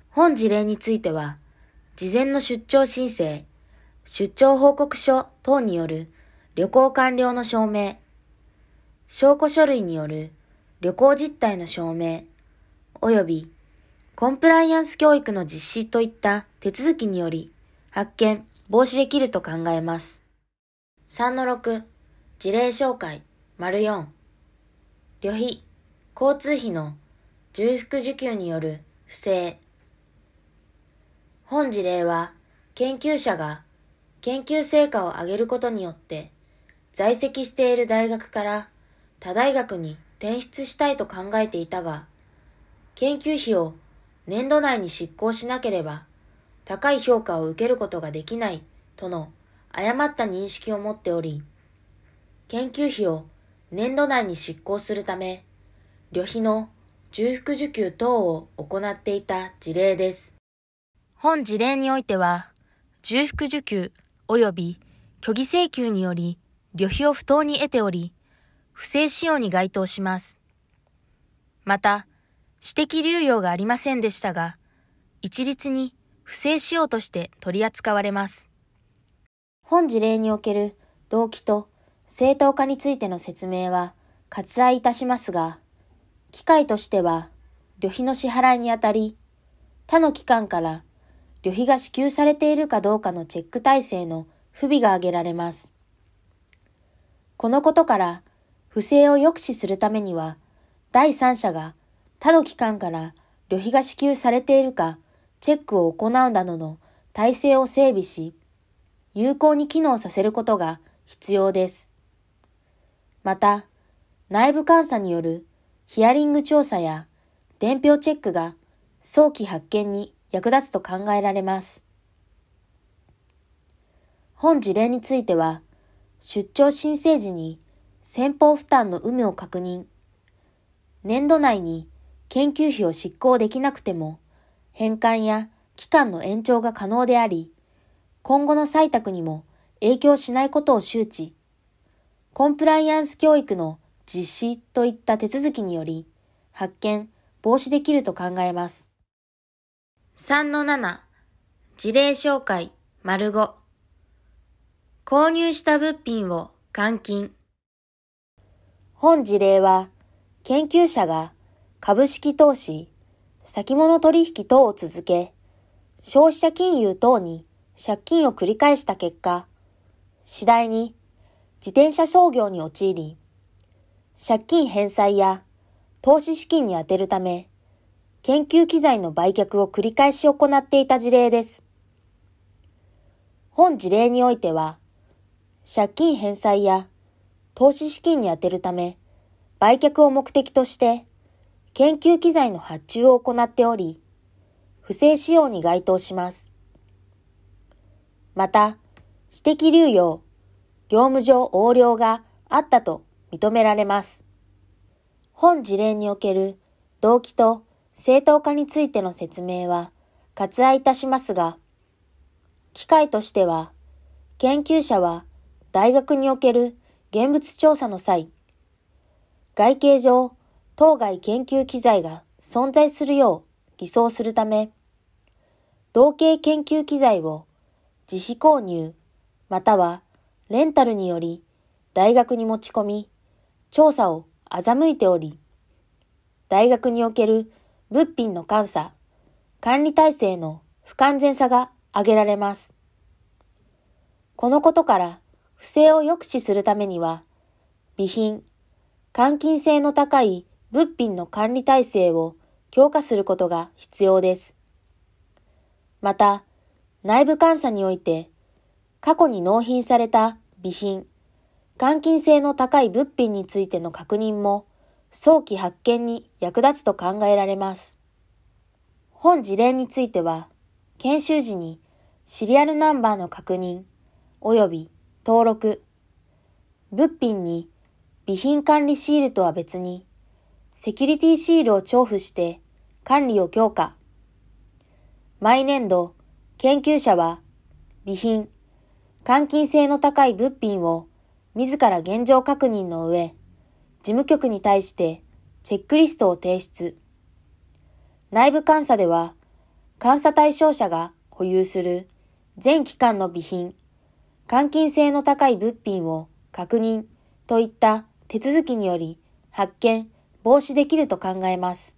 本事例については、事前の出張申請、出張報告書等による旅行完了の証明、証拠書類による旅行実態の証明、及びコンプライアンス教育の実施といった手続きにより発見、防止できると考えます。3-6事例紹介丸4旅費、交通費の重複受給による不正本事例は研究者が研究成果を上げることによって在籍している大学から他大学に転出したいと考えていたが研究費を年度内に執行しなければ高い評価を受けることができないとの誤った認識を持っており研究費を年度内に執行するため旅費の重複受給等を行っていた事例です。本事例においては、重複受給及び虚偽請求により旅費を不当に得ており、不正使用に該当します。また、私的流用がありませんでしたが、一律に不正使用として取り扱われます。本事例における動機と正当化についての説明は割愛いたしますが、機会としては、旅費の支払いにあたり、他の機関から旅費が支給されているかどうかのチェック体制の不備が挙げられます。このことから、不正を抑止するためには、第三者が他の機関から旅費が支給されているかチェックを行うなどの体制を整備し、有効に機能させることが必要です。また、内部監査によるヒアリング調査や伝票チェックが早期発見に役立つと考えられます。本事例については、出張申請時に先方負担の有無を確認、年度内に研究費を執行できなくても、返還や期間の延長が可能であり、今後の採択にも影響しないことを周知、コンプライアンス教育の実施といった手続きにより、発見、防止できると考えます。3-7事例紹介丸五購入した物品を換金本事例は研究者が株式投資、先物取引等を続け、消費者金融等に借金を繰り返した結果、次第に自転車商業に陥り、借金返済や投資資金に充てるため、研究機材の売却を繰り返し行っていた事例です。本事例においては、借金返済や投資資金に充てるため、売却を目的として研究機材の発注を行っており、不正使用に該当します。また、私的流用、業務上横領があったと認められます。本事例における動機と正当化についての説明は割愛いたしますが、機会としては、研究者は大学における現物調査の際、外形上、当該研究機材が存在するよう偽装するため、同型研究機材を自費購入またはレンタルにより大学に持ち込み調査を欺いており、大学における物品の監査、管理体制の不完全さが挙げられます。このことから、不正を抑止するためには、備品、換金性の高い物品の管理体制を強化することが必要です。また、内部監査において、過去に納品された備品、換金性の高い物品についての確認も早期発見に役立つと考えられます。本事例については、研修時にシリアルナンバーの確認及び登録、物品に備品管理シールとは別にセキュリティシールを重布して管理を強化。毎年度、研究者は備品、換金性の高い物品を自ら現状確認の上、事務局に対してチェックリストを提出。内部監査では、監査対象者が保有する全機関の備品、換金性の高い物品を確認といった手続きにより発見、防止できると考えます。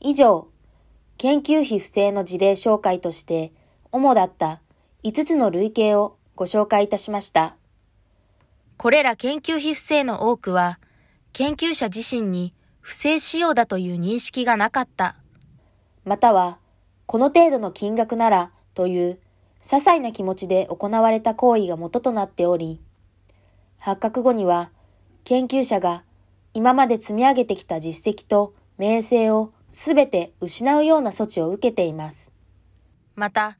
以上、研究費不正の事例紹介として主だった5つの類型をご紹介いたしました。これら研究費不正の多くは、研究者自身に不正使用だという認識がなかった。または、この程度の金額ならという、些細な気持ちで行われた行為が元となっており、発覚後には、研究者が今まで積み上げてきた実績と名声をすべて失うような措置を受けています。また、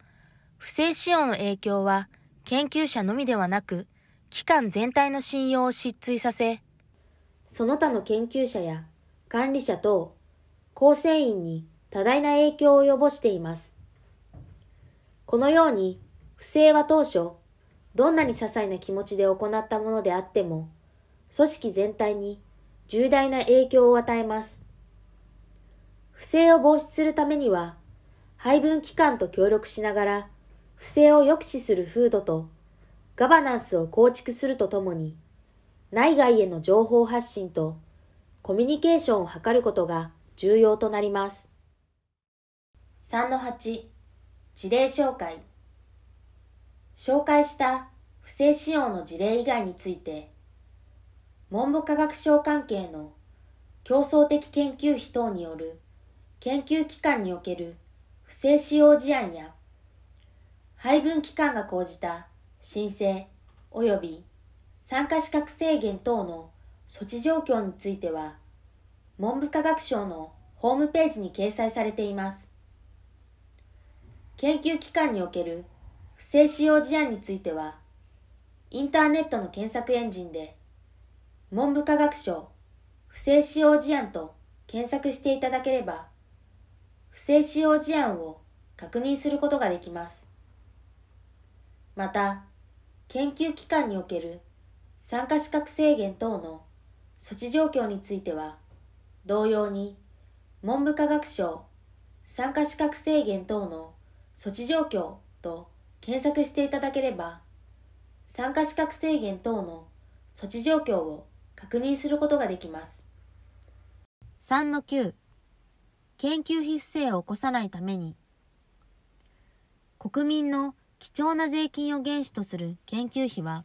不正使用の影響は研究者のみではなく、機関全体の信用を失墜させ、その他の研究者や管理者等、構成員に多大な影響を及ぼしています。このように、不正は当初、どんなに些細な気持ちで行ったものであっても、組織全体に重大な影響を与えます。不正を防止するためには、配分機関と協力しながら、不正を抑止する風土とガバナンスを構築するとともに、内外への情報発信とコミュニケーションを図ることが重要となります。3 8、事例紹介。紹介した不正使用の事例以外について、文部科学省関係の競争的研究費等による研究機関における不正使用事案や配分機関が講じた申請及び参加資格制限等の措置状況については文部科学省のホームページに掲載されています研究機関における不正使用事案についてはインターネットの検索エンジンで文部科学省不正使用事案と検索していただければ不正使用事案を確認することができますまた研究機関における参加資格制限等の措置状況については同様に文部科学省参加資格制限等の措置状況と検索していただければ参加資格制限等の措置状況を確認することができます3-9研究費不正を起こさないために国民の貴重な税金を原資とする研究費は、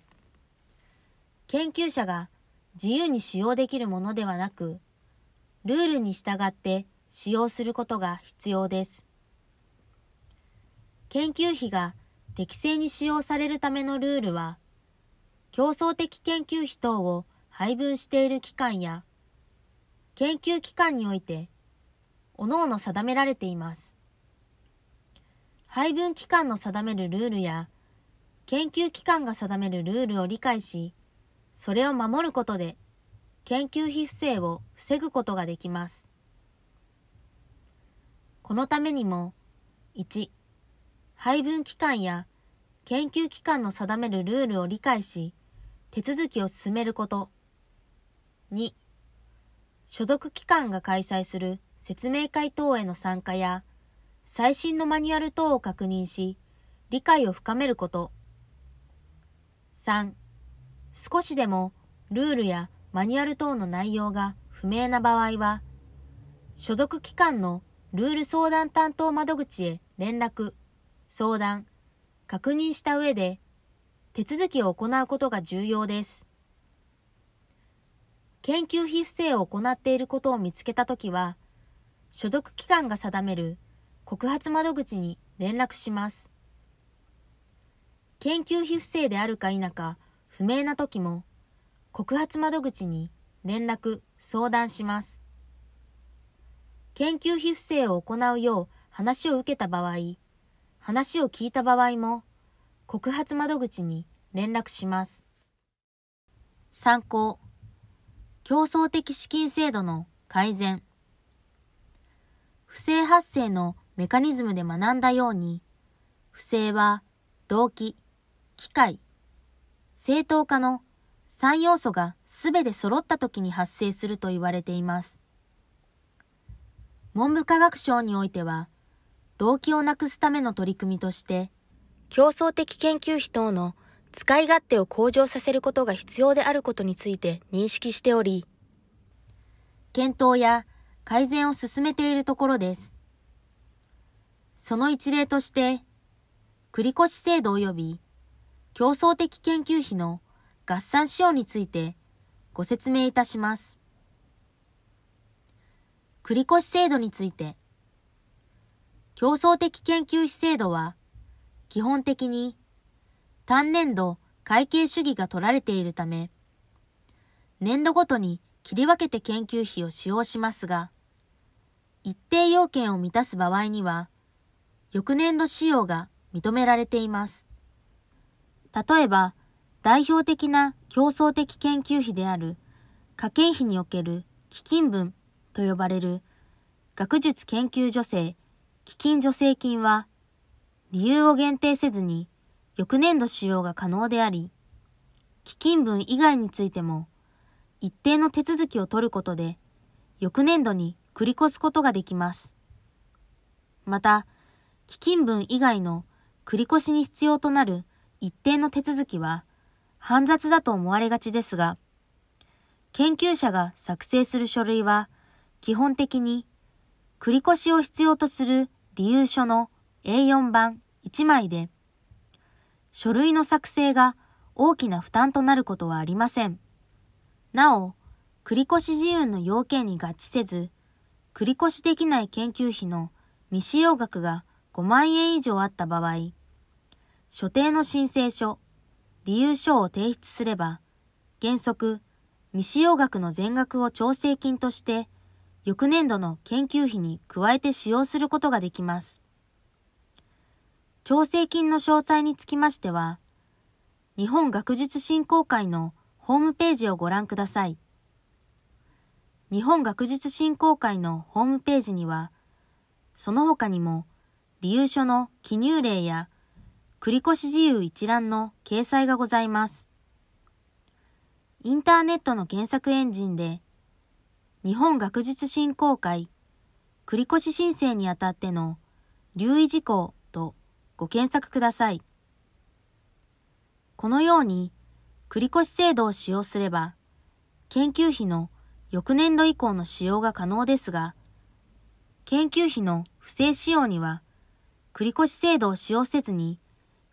研究者が自由に使用できるものではなく、ルールに従って使用することが必要です。研究費が適正に使用されるためのルールは、競争的研究費等を配分している機関や、研究機関において、各々定められています。配分機関の定めるルールや、研究機関が定めるルールを理解し、それを守ることで、研究費不正を防ぐことができます。このためにも、1、配分機関や研究機関の定めるルールを理解し、手続きを進めること。2、所属機関が開催する説明会等への参加や、最新のマニュアル等を確認し、理解を深めること。3、少しでもルールやマニュアル等の内容が不明な場合は、所属機関のルール相談担当窓口へ連絡、相談、確認した上で、手続きを行うことが重要です。研究費不正を行っていることを見つけたときは、所属機関が定める告発窓口に連絡します。研究費不正であるか否か不明な時も、告発窓口に連絡、相談します。研究費不正を行うよう話を受けた場合、話を聞いた場合も、告発窓口に連絡します。参考、競争的資金制度の改善。不正発生のメカニズムで学んだように、不正は動機、機械、正当化の3要素がすべて揃った時に発生すると言われています。文部科学省においては、動機をなくすための取り組みとして、競争的研究費等の使い勝手を向上させることが必要であることについて認識しており、検討や改善を進めているところです。その一例として、繰越制度及び競争的研究費の合算使用についてご説明いたします。繰越制度について、競争的研究費制度は、基本的に単年度会計主義が取られているため、年度ごとに切り分けて研究費を使用しますが、一定要件を満たす場合には、翌年度使用が認められています。例えば、代表的な競争的研究費である、科研費における基金分と呼ばれる学術研究助成、基金助成金は、理由を限定せずに翌年度使用が可能であり、基金分以外についても、一定の手続きを取ることで、翌年度に繰り越すことができます。また、基金分以外の繰越に必要となる一定の手続きは、煩雑だと思われがちですが、研究者が作成する書類は、基本的に、繰越を必要とする理由書の A4 版1枚で、書類の作成が大きな負担となることはありません。なお、繰越自由の要件に合致せず、繰越できない研究費の未使用額が5万円以上あった場合、所定の申請書、理由書を提出すれば、原則、未使用額の全額を調整金として、翌年度の研究費に加えて使用することができます。調整金の詳細につきましては、日本学術振興会のホームページをご覧ください。日本学術振興会のホームページには、その他にも理由書の記入例や繰越自由一覧の掲載がございます。インターネットの検索エンジンで日本学術振興会繰越申請にあたっての留意事項とご検索ください。このように繰越制度を使用すれば研究費の翌年度以降の使用が可能ですが研究費の不正使用には繰越制度を使用せずに、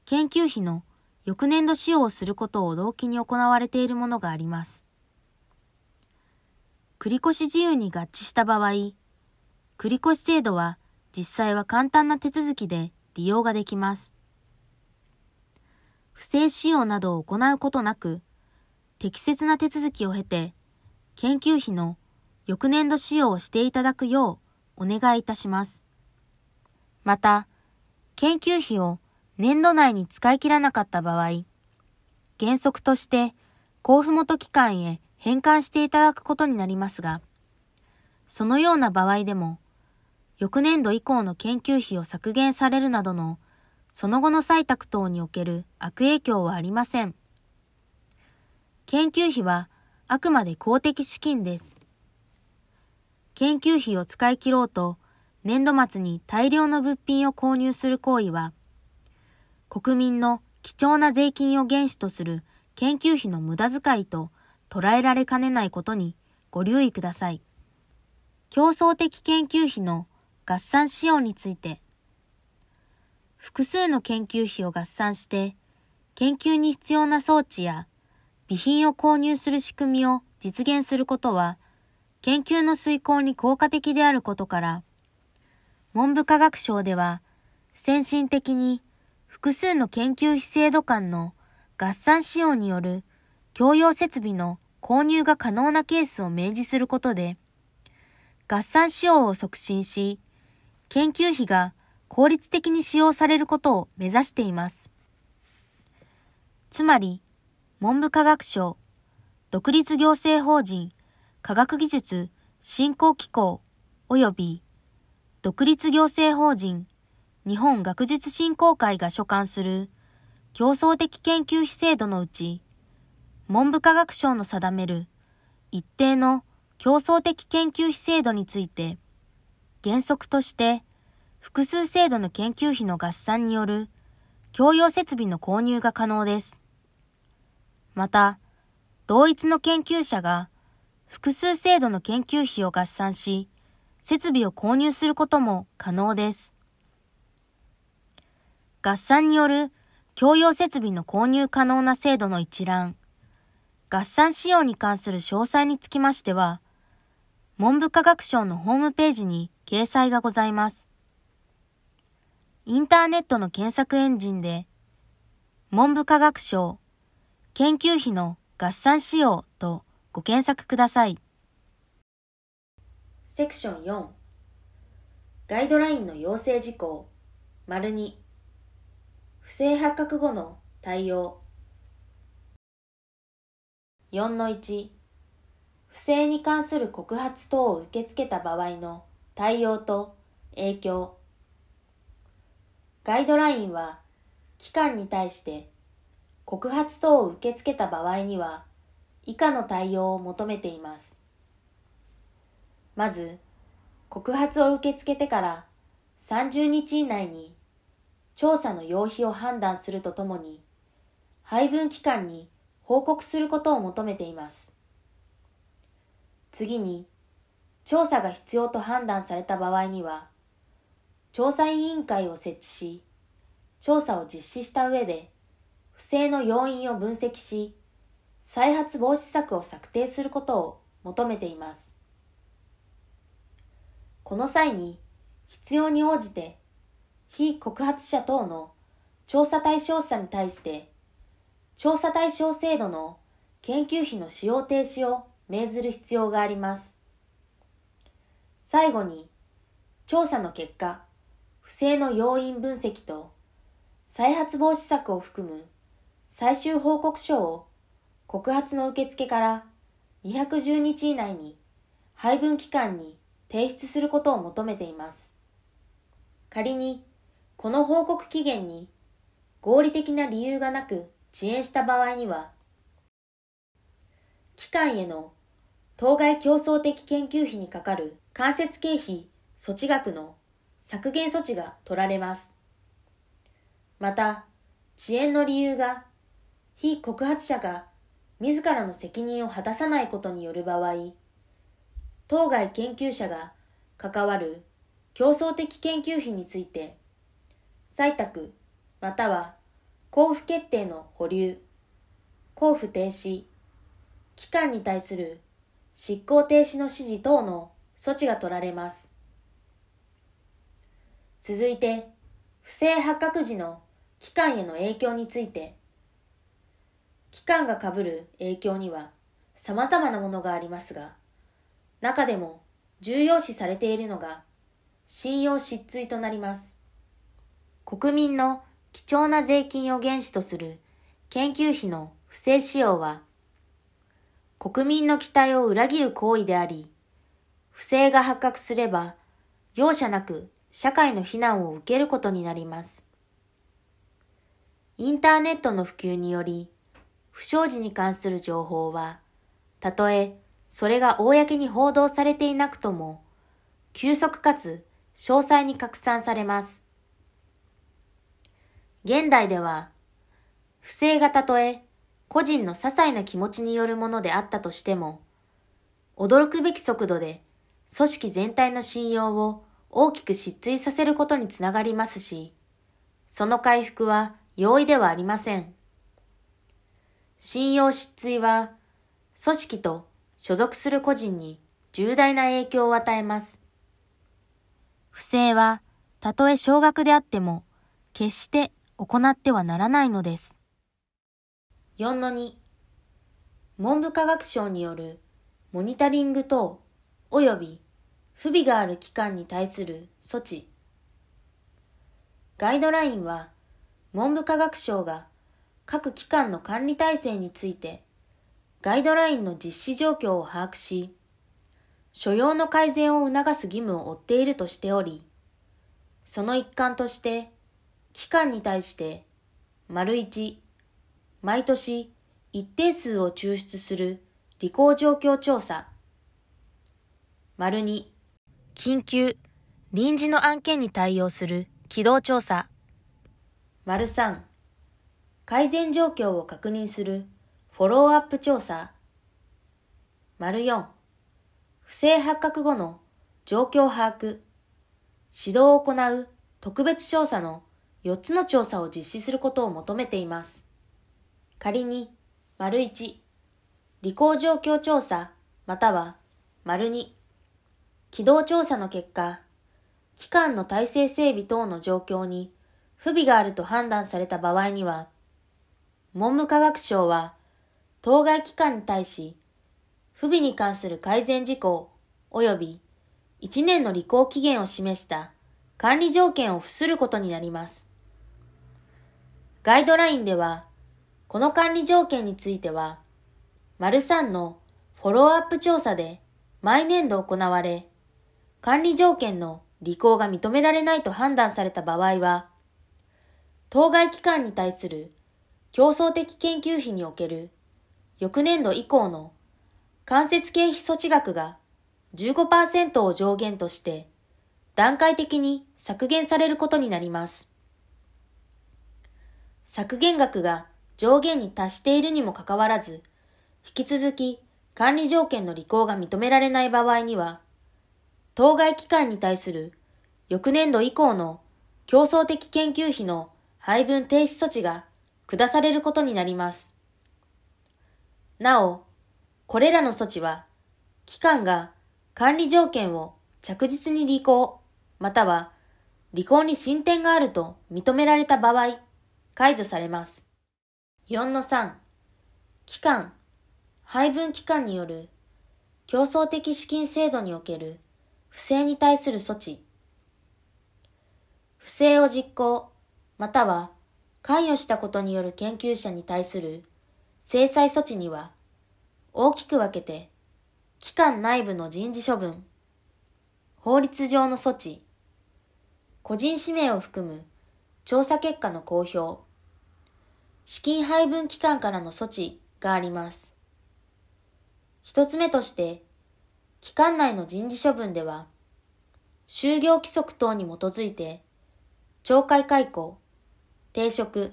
研究費の翌年度使用をすることを動機に行われているものがあります。繰越自由に合致した場合、繰越制度は実際は簡単な手続きで利用ができます。不正使用などを行うことなく、適切な手続きを経て、研究費の翌年度使用をしていただくようお願いいたします。また、研究費を年度内に使い切らなかった場合、原則として交付元機関へ返還していただくことになりますが、そのような場合でも、翌年度以降の研究費を削減されるなどの、その後の採択等における悪影響はありません。研究費はあくまで公的資金です。研究費を使い切ろうと年度末に大量の物品を購入する行為は、国民の貴重な税金を原資とする研究費の無駄遣いと捉えられかねないことにご留意ください。競争的研究費の合算使用について、複数の研究費を合算して、研究に必要な装置や備品を購入する仕組みを実現することは、研究の遂行に効果的であることから、文部科学省では、先進的に複数の研究費制度間の合算使用による共用設備の購入が可能なケースを明示することで、合算使用を促進し、研究費が効率的に使用されることを目指しています。つまり、文部科学省、独立行政法人、科学技術振興機構及び独立行政法人日本学術振興会が所管する競争的研究費制度のうち文部科学省の定める一定の競争的研究費制度について原則として複数制度の研究費の合算による共用設備の購入が可能です。また、同一の研究者が複数制度の研究費を合算し、設備を購入することも可能です。合算による共用設備の購入可能な制度の一覧、合算仕様に関する詳細につきましては、文部科学省のホームページに掲載がございます。インターネットの検索エンジンで、文部科学省研究費の合算仕様とご検索ください。セクション4ガイドラインの要請事項丸2不正発覚後の対応4の1不正に関する告発等を受け付けた場合の対応と影響ガイドラインは機関に対して告発等を受け付けた場合には以下の対応を求めていますまず、告発を受け付けてから30日以内に調査の要否を判断するとともに、配分期間に報告することを求めています。次に、調査が必要と判断された場合には、調査委員会を設置し、調査を実施した上で、不正の要因を分析し、再発防止策を策定することを求めています。この際に必要に応じて被告発者等の調査対象者に対して調査対象制度の研究費の使用停止を命ずる必要があります。最後に調査の結果、不正の要因分析と再発防止策を含む最終報告書を告発の受付から210日以内に配分期間に提出することを求めています。仮に、この報告期限に合理的な理由がなく遅延した場合には、機関への当該競争的研究費にかかる間接経費措置額の削減措置が取られます。また、遅延の理由が被告発者が自らの責任を果たさないことによる場合、当該研究者が関わる競争的研究費について採択または交付決定の保留交付停止期間に対する執行停止の指示等の措置が取られます続いて不正発覚時の機関への影響について期間がかぶる影響には様々なものがありますが中でも重要視されているのが信用失墜となります。国民の貴重な税金を原資とする研究費の不正使用は、国民の期待を裏切る行為であり、不正が発覚すれば、容赦なく社会の非難を受けることになります。インターネットの普及により、不祥事に関する情報は、たとえそれが公に報道されていなくとも、急速かつ詳細に拡散されます。現代では、不正がたとえ個人の些細な気持ちによるものであったとしても、驚くべき速度で組織全体の信用を大きく失墜させることにつながりますし、その回復は容易ではありません。信用失墜は、組織と所属する個人に重大な影響を与えます。不正は、たとえ少額であっても、決して行ってはならないのです。4-2文部科学省によるモニタリング等及び不備がある機関に対する措置ガイドラインは文部科学省が各機関の管理体制についてガイドラインの実施状況を把握し、所要の改善を促す義務を負っているとしており、その一環として、期間に対して、丸1、毎年一定数を抽出する履行状況調査、丸2、緊急、臨時の案件に対応する機動調査、丸3、改善状況を確認するフォローアップ調査。丸4、不正発覚後の状況把握。指導を行う特別調査の4つの調査を実施することを求めています。仮に、丸1、履行状況調査、または、丸2、軌道調査の結果、機関の体制整備等の状況に不備があると判断された場合には、文部科学省は当該機関に対し、不備に関する改善事項及び1年の履行期限を示した管理条件を付することになります。ガイドラインでは、この管理条件については、丸3のフォローアップ調査で毎年度行われ、管理条件の履行が認められないと判断された場合は、当該機関に対する競争的研究費における翌年度以降の間接経費措置額が15%を上限として段階的に削減されることになります。削減額が上限に達しているにもかかわらず、引き続き管理条件の履行が認められない場合には、当該機関に対する翌年度以降の競争的研究費の配分停止措置が下されることになります。なお、これらの措置は、機関が管理条件を着実に履行、または履行に進展があると認められた場合、解除されます。4の3、期間、配分期間による競争的資金制度における不正に対する措置。不正を実行、または関与したことによる研究者に対する制裁措置には、大きく分けて、機関内部の人事処分、法律上の措置、個人指名を含む調査結果の公表、資金配分機関からの措置があります。一つ目として、期間内の人事処分では、就業規則等に基づいて、懲戒解雇、停職、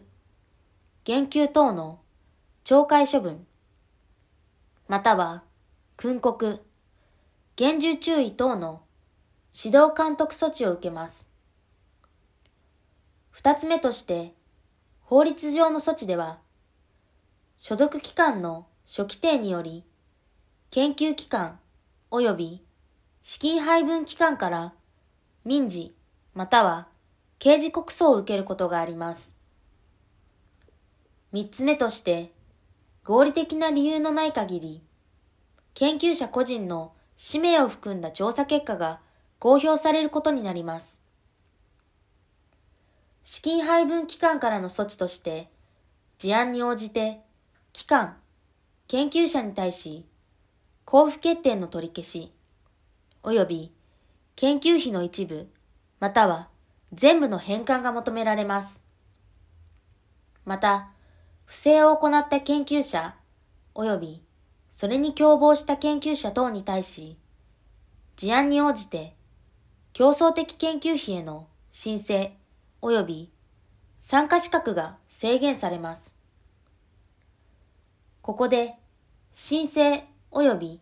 減給等の懲戒処分、または訓告、厳重注意等の指導監督措置を受けます。二つ目として、法律上の措置では、所属機関の初規定により、研究機関及び資金配分機関から民事または刑事告訴を受けることがあります。三つ目として、合理的な理由のない限り、研究者個人の氏名を含んだ調査結果が公表されることになります。資金配分機関からの措置として、事案に応じて、機関、研究者に対し、交付決定の取り消し、及び研究費の一部、または全部の返還が求められます。また、不正を行った研究者、及びそれに共謀した研究者等に対し、事案に応じて、競争的研究費への申請及び参加資格が制限されます。ここで、申請及び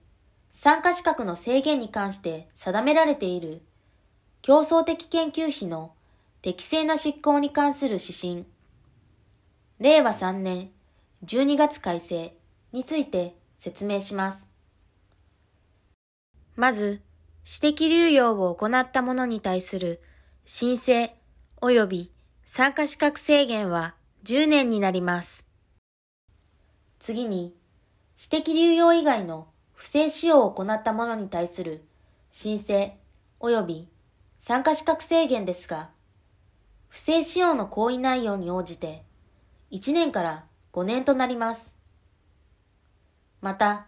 参加資格の制限に関して定められている競争的研究費の適正な執行に関する指針令和3年12月改正について説明します。まず、私的流用を行った者に対する申請及び参加資格制限は10年になります。次に、私的流用以外の不正使用を行った者に対する申請及び参加資格制限ですが、不正使用の行為内容に応じて1年から5年となります。また、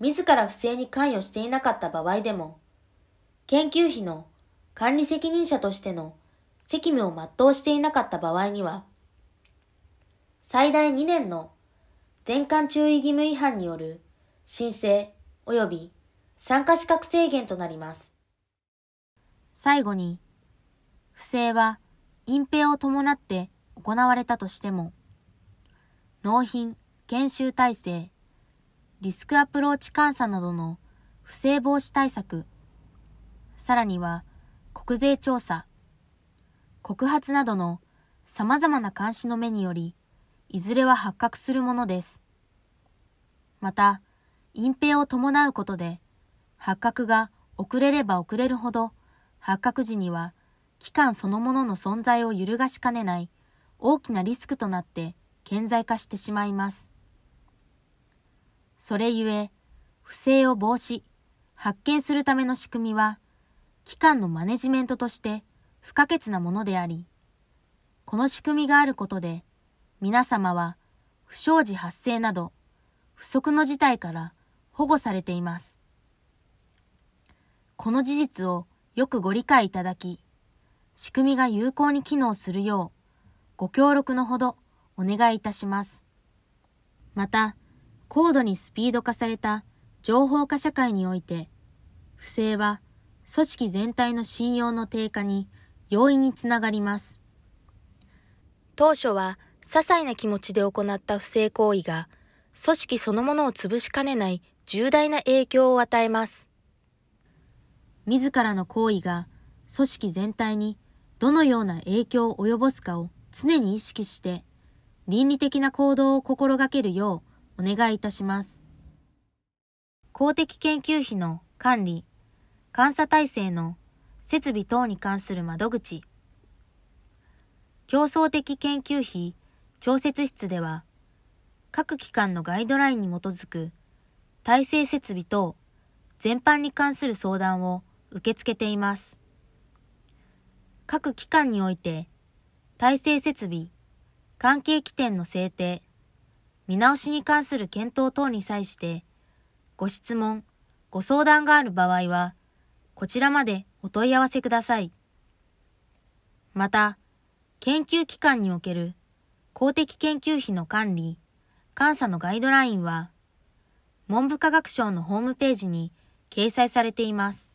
自ら不正に関与していなかった場合でも、研究費の管理責任者としての責務を全うしていなかった場合には、最大2年の全館注意義務違反による申請及び参加資格制限となります。最後に、不正は隠蔽を伴って行われたとしても、納品、研修体制、リスクアプローチ監査などの不正防止対策、さらには国税調査、告発などの様々な監視の目により、いずれは発覚するものです。また、隠蔽を伴うことで、発覚が遅れれば遅れるほど、発覚時には期間そのものの存在を揺るがしかねない大きなリスクとなって顕在化してしまいます。それゆえ、不正を防止、発見するための仕組みは、機関のマネジメントとして不可欠なものであり、この仕組みがあることで、皆様は不祥事発生など、不測の事態から保護されています。この事実をよくご理解いただき、仕組みが有効に機能するよう、ご協力のほどお願いいたします。また、高度にスピード化された情報化社会において、不正は組織全体の信用の低下に容易につながります。当初は些細な気持ちで行った不正行為が、組織そのものを潰しかねない重大な影響を与えます。自らの行為が組織全体にどのような影響を及ぼすかを常に意識して倫理的な行動を心がけるようお願いいたします。公的研究費の管理、監査体制の設備等に関する窓口、競争的研究費調節室では、各機関のガイドラインに基づく体制設備等全般に関する相談を受け付けています。各機関において体制設備、関係規定の制定、見直しに関する検討等に際して、ご質問、ご相談がある場合は、こちらまでお問い合わせください。また、研究機関における公的研究費の管理、監査のガイドラインは、文部科学省のホームページに掲載されています。